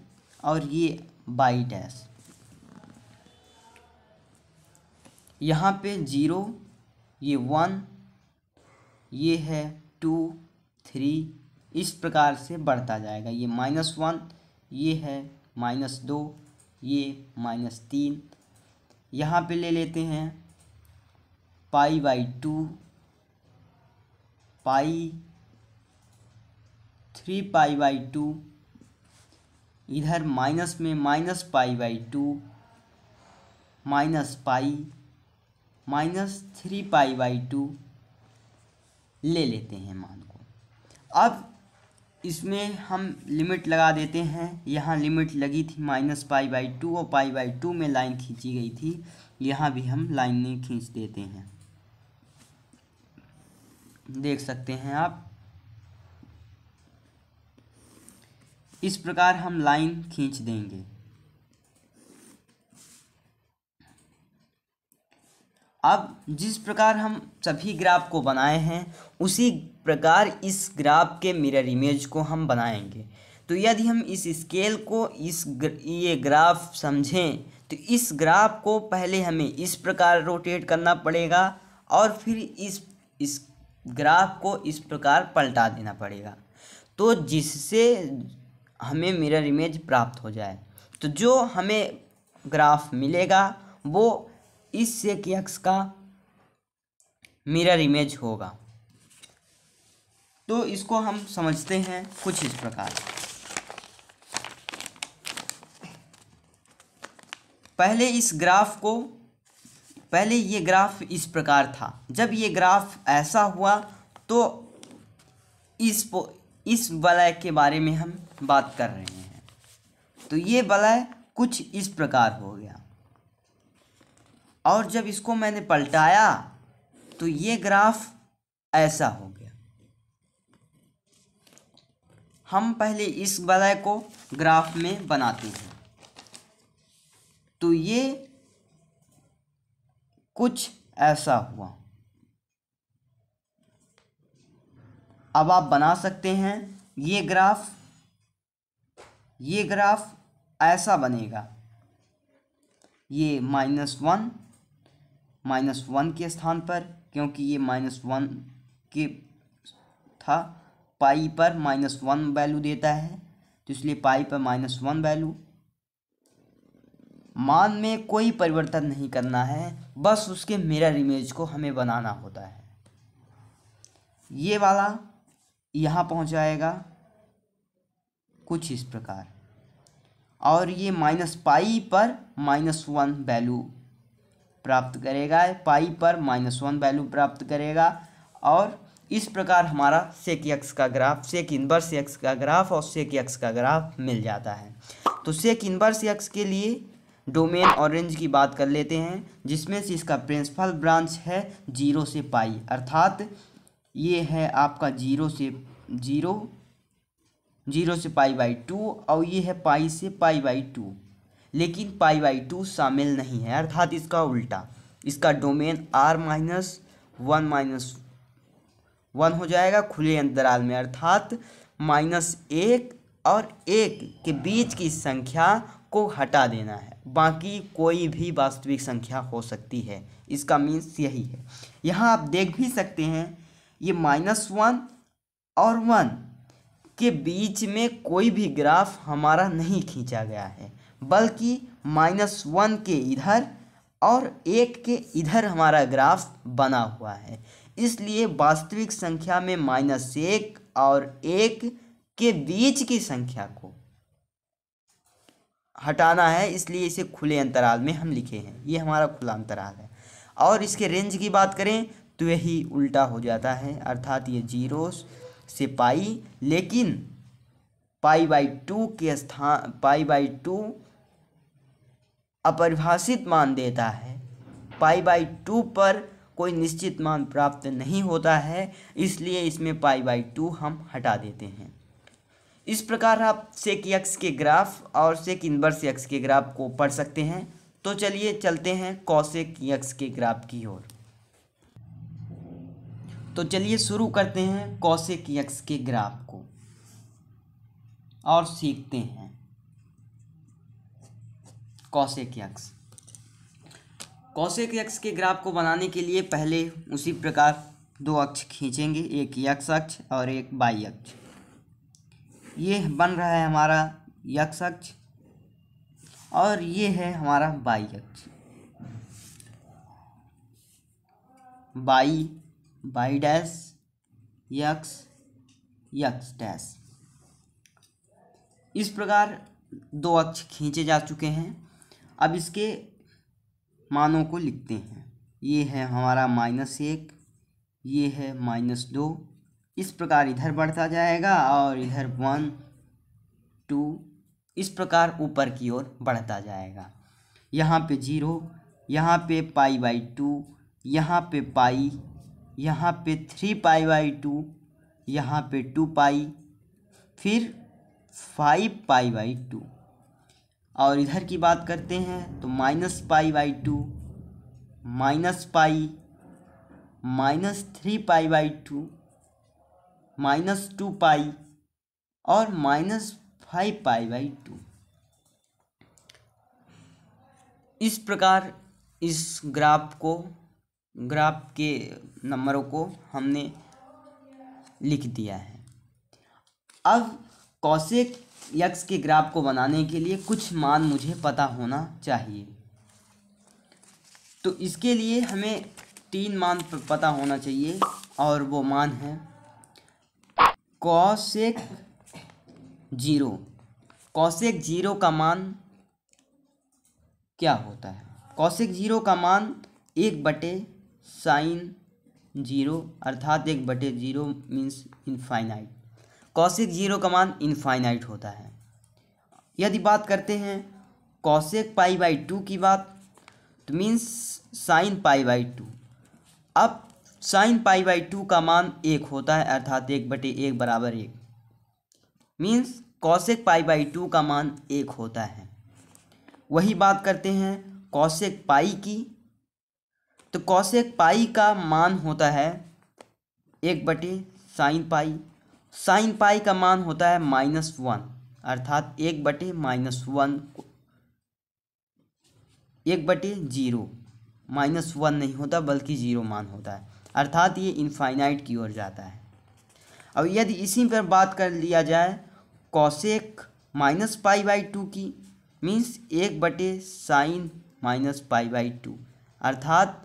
और ये बाई डैश यहाँ पे जीरो ये वन ये है टू थ्री इस प्रकार से बढ़ता जाएगा ये माइनस वन ये है माइनस दो ये माइनस तीन यहाँ पे ले लेते हैं pi by two pi three pi by two इधर माइनस में minus pi by two minus pi minus three pi by two ले लेते हैं मान को अब इसमें हम लिमिट लगा देते हैं यहाँ लिमिट लगी थी माइनस पाई बाई टू और पाई बाई टू में लाइन खींची गई थी यहाँ भी हम लाइनें खींच देते हैं देख सकते हैं आप इस प्रकार हम लाइन खींच देंगे अब जिस प्रकार हम सभी ग्राफ को बनाए हैं उसी प्रकार इस ग्राफ के मिरर इमेज को हम बनाएंगे तो यदि हम इस स्केल को इस ग्र, ये ग्राफ समझें तो इस ग्राफ को पहले हमें इस प्रकार रोटेट करना पड़ेगा और फिर इस इस ग्राफ को इस प्रकार पलटा देना पड़ेगा तो जिससे हमें मिरर इमेज प्राप्त हो जाए तो जो हमें ग्राफ मिलेगा वो इस सेक एक्स का मिरर इमेज होगा तो इसको हम समझते हैं कुछ इस प्रकार पहले इस ग्राफ को पहले ये ग्राफ इस प्रकार था जब ये ग्राफ ऐसा हुआ तो इस इस वलय के बारे में हम बात कर रहे हैं तो ये वलय कुछ इस प्रकार हो गया और जब इसको मैंने पलटाया तो ये ग्राफ ऐसा हो गया हम पहले इस वलय को ग्राफ में बनाते हैं तो ये कुछ ऐसा हुआ अब आप बना सकते हैं ये ग्राफ ये ग्राफ ऐसा बनेगा ये माइनस वन माइनस वन के स्थान पर क्योंकि ये माइनस वन के था पाई पर माइनस वन वैल्यू देता है तो इसलिए पाई पर माइनस वन वैल्यू मान में कोई परिवर्तन नहीं करना है बस उसके मिरर इमेज को हमें बनाना होता है ये वाला यहाँ पहुँच जाएगा कुछ इस प्रकार और ये माइनस पाई पर माइनस वन वैल्यू प्राप्त करेगा पाई पर माइनस वन वैल्यू प्राप्त करेगा और इस प्रकार हमारा सेक यक्स का ग्राफ सेक इनवर्स यक्स का ग्राफ और सेक यक्स का ग्राफ मिल जाता है तो सेक इनवर्स यक्स के लिए डोमेन ऑरेंज की बात कर लेते हैं जिसमें से इसका प्रिंसिपल ब्रांच है जीरो से पाई अर्थात ये है आपका जीरो से जीरो जीरो से पाई बाई टू और ये है पाई से पाई बाई टू लेकिन पाई बाई टू शामिल नहीं है अर्थात इसका उल्टा इसका domain R minus one minus one हो जाएगा खुले अंतराल में अर्थात माइनस एक और एक के बीच की संख्या को हटा देना है बाकी कोई भी वास्तविक संख्या हो सकती है इसका मीन्स यही है यहाँ आप देख भी सकते हैं ये माइनस वन और वन के बीच में कोई भी ग्राफ हमारा नहीं खींचा गया है बल्कि माइनस वन के इधर और एक के इधर हमारा ग्राफ बना हुआ है इसलिए वास्तविक संख्या में माइनस एक और एक के बीच की संख्या को हटाना है इसलिए इसे खुले अंतराल में हम लिखे हैं ये हमारा खुला अंतराल है और इसके रेंज की बात करें तो यही उल्टा हो जाता है अर्थात ये जीरो से पाई लेकिन पाई बाई टू के स्थान पाई बाई टू अपरिभाषित मान देता है पाई बाई टू पर कोई निश्चित मान प्राप्त नहीं होता है इसलिए इसमें पाई बाई टू हम हटा देते हैं इस प्रकार आप सेक यक्स के ग्राफ और सेक इनवर्स यक्स के ग्राफ को पढ़ सकते हैं तो चलिए चलते हैं कौशिक यक्स के ग्राफ की ओर तो चलिए शुरू करते हैं कौशिक यक्स के ग्राफ को और सीखते हैं कौशिक यक्ष कौशिक यक्ष के ग्राफ को बनाने के लिए पहले उसी प्रकार दो अक्ष खींचेंगे एक यक्ष अक्ष और एक बाई अक्ष ये बन रहा है हमारा यक्ष अक्ष और ये है हमारा बाई अक्ष बाई बाई डैश यक्ष यक्ष डैश इस प्रकार दो अक्ष खींचे जा चुके हैं अब इसके मानों को लिखते हैं ये है हमारा माइनस एक ये है माइनस दो इस प्रकार इधर बढ़ता जाएगा और इधर वन टू इस प्रकार ऊपर की ओर बढ़ता जाएगा यहाँ पे जीरो यहाँ पे पाई बाई टू यहाँ पे पाई यहाँ पे थ्री पाई बाई टू यहाँ पे टू पाई फिर five pi by two two इधर की बात करते हैं तो minus pi by two minus pi minus three pi by two minus two pi और minus five pi by two इस प्रकार इस ग्राफ को ग्राफ के नंबरों को हमने लिख दिया है अब कौशिक यक्स के ग्राफ को बनाने के लिए कुछ मान मुझे पता होना चाहिए तो इसके लिए हमें तीन मान पता होना चाहिए और वो मान है कौशिक जीरो कौशिक जीरो का मान क्या होता है कौशिक जीरो का मान एक बटे साइन जीरो अर्थात एक बटे zero means infinite cosec zero का मान इनफाइनाइट होता है यदि बात करते हैं कौशिक पाई बाई टू की बात तो means sine pi by two अब साइन पाई बाई टू का मान एक होता है अर्थात एक बटे एक बराबर एक means cosec pi by two का मान एक होता है वही बात करते हैं कौशिक पाई की तो कौशिक पाई का मान होता है एक बटे साइन पाई साइन पाई का मान होता है माइनस वन अर्थात एक बटे माइनस वन एक बटे जीरो माइनस वन नहीं होता बल्कि जीरो मान होता है अर्थात ये इनफाइनाइट की ओर जाता है अब यदि इसी पर बात कर लिया जाए cosec minus pi by two की मीन्स एक बटे sine minus pi by two अर्थात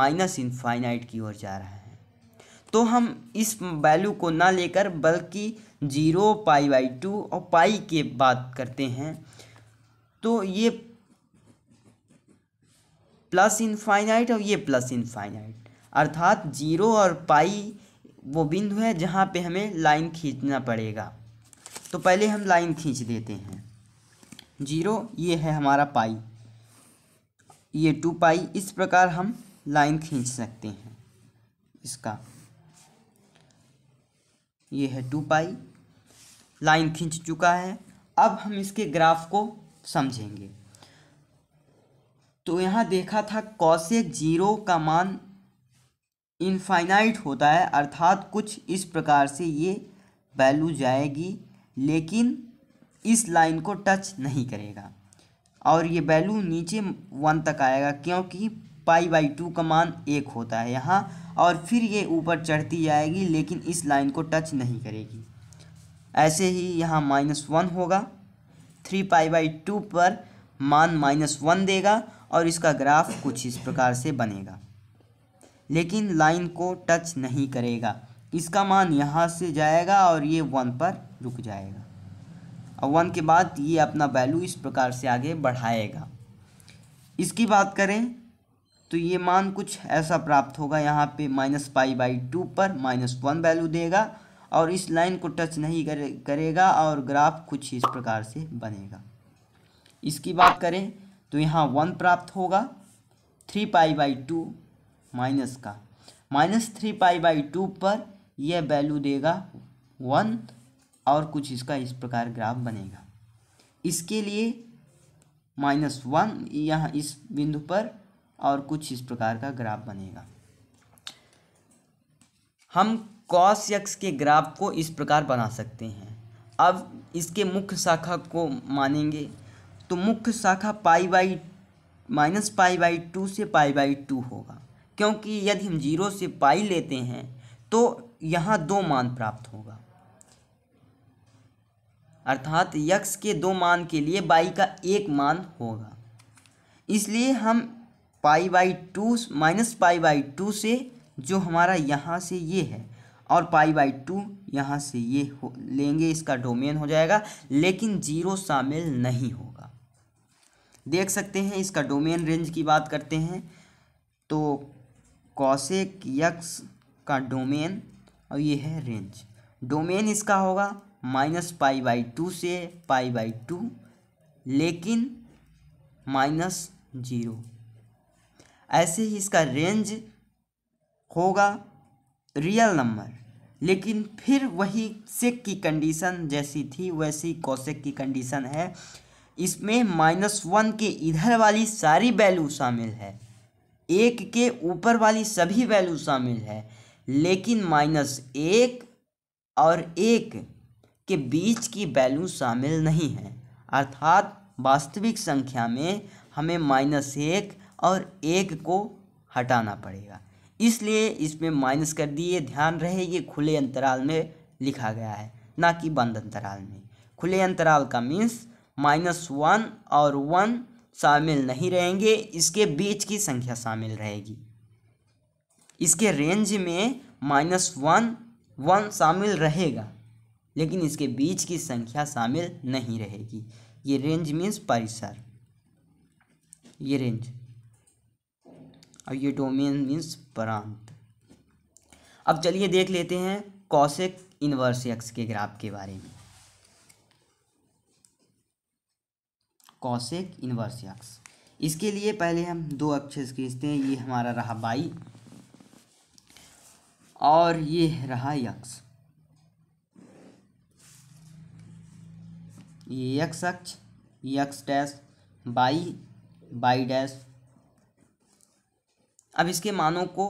माइनस इनफाइनाइट की ओर जा रहा है तो हम इस वैल्यू को ना लेकर बल्कि जीरो पाई बाई टू और पाई के बात करते हैं तो ये प्लस इनफाइनाइट और ये प्लस इनफाइनाइट अर्थात जीरो और पाई वो बिंदु है जहाँ पे हमें लाइन खींचना पड़ेगा तो पहले हम लाइन खींच देते हैं जीरो ये है हमारा पाई ये टू पाई इस प्रकार हम लाइन खींच सकते हैं इसका ये है टू पाई लाइन खींच चुका है अब हम इसके ग्राफ को समझेंगे तो यहाँ देखा था कौशिक जीरो का मान इनफाइनाइट होता है अर्थात कुछ इस प्रकार से ये वैल्यू जाएगी लेकिन इस लाइन को टच नहीं करेगा और ये वैल्यू नीचे वन तक आएगा क्योंकि पाई बाई टू का मान एक होता है यहाँ और फिर ये ऊपर चढ़ती जाएगी लेकिन इस लाइन को टच नहीं करेगी ऐसे ही यहाँ माइनस वन होगा थ्री पाई बाई टू पर मान माइनस वन देगा और इसका ग्राफ कुछ इस प्रकार से बनेगा लेकिन लाइन को टच नहीं करेगा इसका मान यहाँ से जाएगा और ये वन पर रुक जाएगा और वन के बाद ये अपना वैल्यू इस प्रकार से आगे बढ़ाएगा इसकी बात करें तो ये मान कुछ ऐसा प्राप्त होगा यहाँ पे माइनस पाई बाई टू पर माइनस वन वैल्यू देगा और इस लाइन को टच नहीं करे, करेगा और ग्राफ कुछ इस प्रकार से बनेगा इसकी बात करें तो यहाँ वन प्राप्त होगा three pi by two minus का minus three pi by two पर यह वैल्यू देगा वन और कुछ इसका इस प्रकार ग्राफ बनेगा इसके लिए माइनस वन यहाँ इस बिंदु पर और कुछ इस प्रकार का ग्राफ बनेगा हम कॉस यक्स के ग्राफ को इस प्रकार बना सकते हैं अब इसके मुख्य शाखा को मानेंगे तो मुख्य शाखा pi by minus pi by two से पाई बाई टू होगा क्योंकि यदि हम जीरो से पाई लेते हैं तो यहाँ दो मान प्राप्त होगा अर्थात यक्स के दो मान के लिए बाई का एक मान होगा इसलिए हम pi by two minus pi by two से जो हमारा यहाँ से ये है और पाई बाई टू यहाँ से ये हो लेंगे इसका डोमेन हो जाएगा लेकिन जीरो शामिल नहीं होगा देख सकते हैं इसका डोमेन रेंज की बात करते हैं तो कौशिक यक्स का डोमेन और ये है रेंज डोमेन इसका होगा माइनस पाई बाई टू से पाई बाई टू लेकिन माइनस जीरो ऐसे ही इसका रेंज होगा रियल नंबर लेकिन फिर वही सेक की कंडीशन जैसी थी वैसी कौशिक की कंडीशन है इसमें माइनस वन के इधर वाली सारी वैल्यू शामिल है एक के ऊपर वाली सभी वैल्यू शामिल है लेकिन माइनस एक और एक के बीच की वैल्यू शामिल नहीं है अर्थात वास्तविक संख्या में हमें माइनस एक और एक को हटाना पड़ेगा इसलिए इसमें माइनस कर दिए ध्यान रहे ये खुले अंतराल में लिखा गया है ना कि बंद अंतराल में खुले अंतराल का मीन्स माइनस वन और वन शामिल नहीं रहेंगे इसके बीच की संख्या शामिल रहेगी इसके रेंज में माइनस वन वन शामिल रहेगा लेकिन इसके बीच की संख्या शामिल नहीं रहेगी ये रेंज मीन्स परिसर ये रेंज और ये डोमेन मीन्स प्रांत अब चलिए देख लेते हैं कौशिक इनवर्स एक्स के ग्राफ के बारे में कौशिक इनवर्स एक्स इसके लिए पहले हम दो अक्षर खींचते हैं ये हमारा रहा बाई और ये रहा यक्स ये यक्स अक्ष x dash by by dash अब इसके मानों को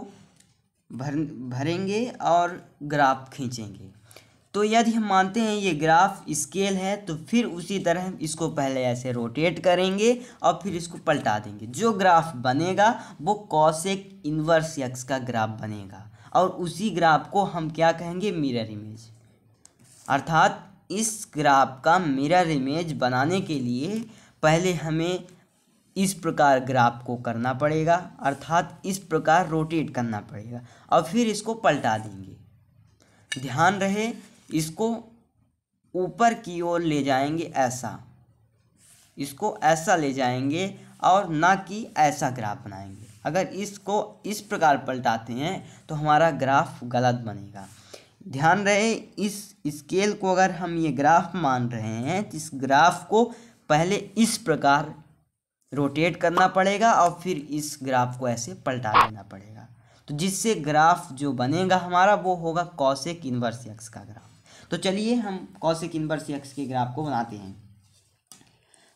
भर भरेंगे और ग्राफ खींचेंगे तो यदि हम मानते हैं ये ग्राफ स्केल है तो फिर उसी तरह इसको पहले ऐसे रोटेट करेंगे और फिर इसको पलटा देंगे जो ग्राफ बनेगा वो कॉसेक इन्वर्स यक्स का ग्राफ बनेगा और उसी ग्राफ को हम क्या कहेंगे मिरर इमेज अर्थात इस ग्राफ का मिरर इमेज बनाने के लिए पहले हमें इस प्रकार ग्राफ को करना पड़ेगा अर्थात इस प्रकार रोटेट करना पड़ेगा और फिर इसको पलटा देंगे ध्यान रहे इसको ऊपर की ओर ले जाएंगे ऐसा इसको ऐसा ले जाएंगे और ना कि ऐसा ग्राफ बनाएंगे अगर इसको इस प्रकार पलटाते हैं तो हमारा ग्राफ गलत बनेगा ध्यान रहे इस स्केल को अगर हम ये ग्राफ मान रहे हैं तो इस ग्राफ को पहले इस प्रकार रोटेट करना पड़ेगा और फिर इस ग्राफ को ऐसे पलटा देना पड़ेगा तो जिससे ग्राफ जो बनेगा हमारा वो होगा कौशिक इन्वर्स एक्स का ग्राफ तो चलिए हम कौशिक इन्वर्स एक्स के ग्राफ को बनाते हैं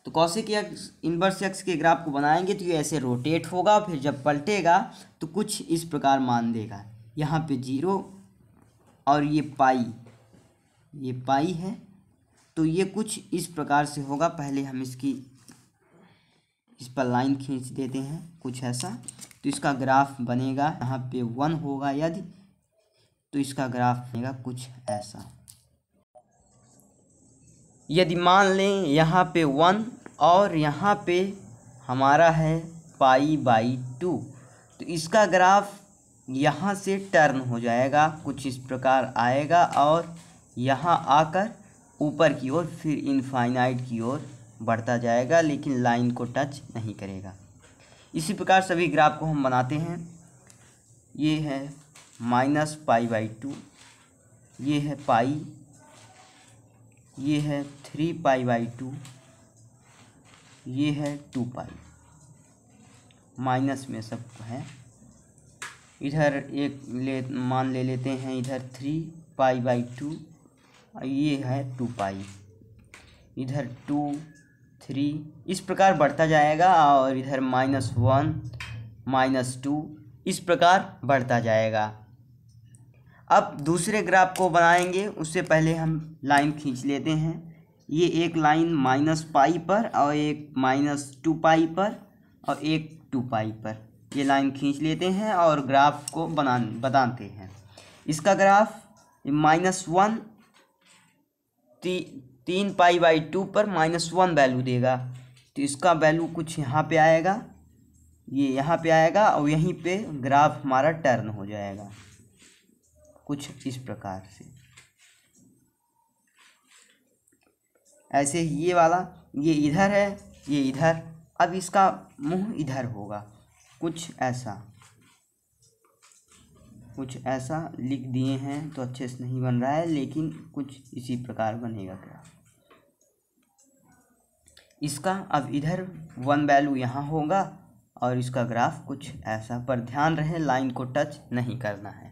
तो कौशिक इन्वर्स एक्स के ग्राफ को बनाएंगे तो ये ऐसे रोटेट होगा फिर जब पलटेगा तो कुछ इस प्रकार मान देगा यहाँ पे जीरो और ये पाई ये पाई है तो ये कुछ इस प्रकार से होगा पहले हम इसकी इस पर लाइन खींच देते हैं कुछ ऐसा तो इसका ग्राफ बनेगा यहाँ पे वन होगा यदि तो इसका ग्राफ बनेगा कुछ ऐसा यदि मान लें यहाँ पे वन और यहाँ पे हमारा है पाई बाई टू तो इसका ग्राफ यहाँ से टर्न हो जाएगा कुछ इस प्रकार आएगा और यहाँ आकर ऊपर की ओर फिर इनफाइनाइट की ओर बढ़ता जाएगा लेकिन लाइन को टच नहीं करेगा इसी प्रकार सभी ग्राफ को हम बनाते हैं ये है माइनस पाई बाई टू ये है पाई ये है थ्री पाई बाई टू ये है टू पाई माइनस में सब है इधर एक ले मान ले लेते हैं इधर थ्री पाई बाई टू ये है टू पाई इधर टू थ्री इस प्रकार बढ़ता जाएगा और इधर माइनस वन माइनस टू इस प्रकार बढ़ता जाएगा अब दूसरे ग्राफ को बनाएंगे उससे पहले हम लाइन खींच लेते हैं ये एक लाइन माइनस पाई पर और एक माइनस टू पाई पर और एक टू पाई पर ये लाइन खींच लेते हैं और ग्राफ को बना बताते हैं इसका ग्राफ माइनस वन ती तीन पाई बाई टू पर माइनस वन वैल्यू देगा तो इसका वैल्यू कुछ यहाँ पे आएगा ये यहाँ पे आएगा और यहीं पे ग्राफ हमारा टर्न हो जाएगा कुछ इस प्रकार से ऐसे ये वाला ये इधर है ये इधर अब इसका मुंह इधर होगा कुछ ऐसा कुछ ऐसा लिख दिए हैं तो अच्छे से नहीं बन रहा है लेकिन कुछ इसी प्रकार बनेगा क्या इसका अब इधर वन वैल्यू यहाँ होगा और इसका ग्राफ कुछ ऐसा पर ध्यान रहे लाइन को टच नहीं करना है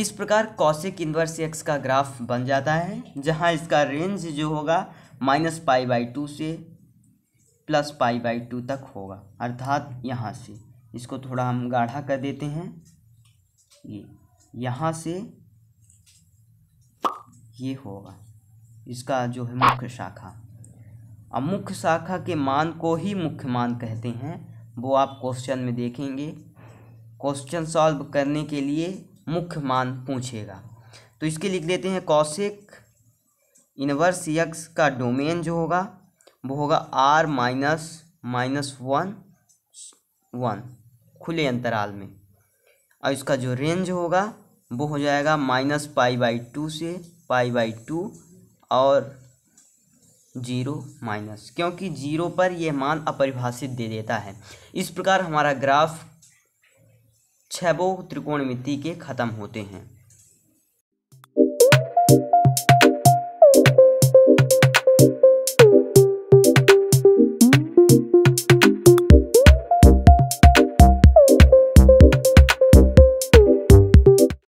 इस प्रकार कौशिक इन्वर्स एक्स का ग्राफ बन जाता है जहाँ इसका रेंज जो होगा माइनस पाई बाई टू से प्लस पाई बाई टू तक होगा अर्थात यहाँ से इसको थोड़ा हम गाढ़ा कर देते हैं ये यहाँ से ये होगा इसका जो है मुख्य शाखा अब मुख्य शाखा के मान को ही मुख्य मान कहते हैं वो आप क्वेश्चन में देखेंगे क्वेश्चन सॉल्व करने के लिए मुख्य मान पूछेगा तो इसके लिख लेते हैं कौशिक इनवर्स यक्स का डोमेन जो होगा वो होगा R minus minus one one खुले अंतराल में और इसका जो रेंज होगा वो हो जाएगा माइनस पाई बाई टू से पाई बाई टू और जीरो माइनस क्योंकि जीरो पर यह मान अपरिभाषित दे देता है इस प्रकार हमारा ग्राफ छबो त्रिकोणमिति के ख़त्म होते हैं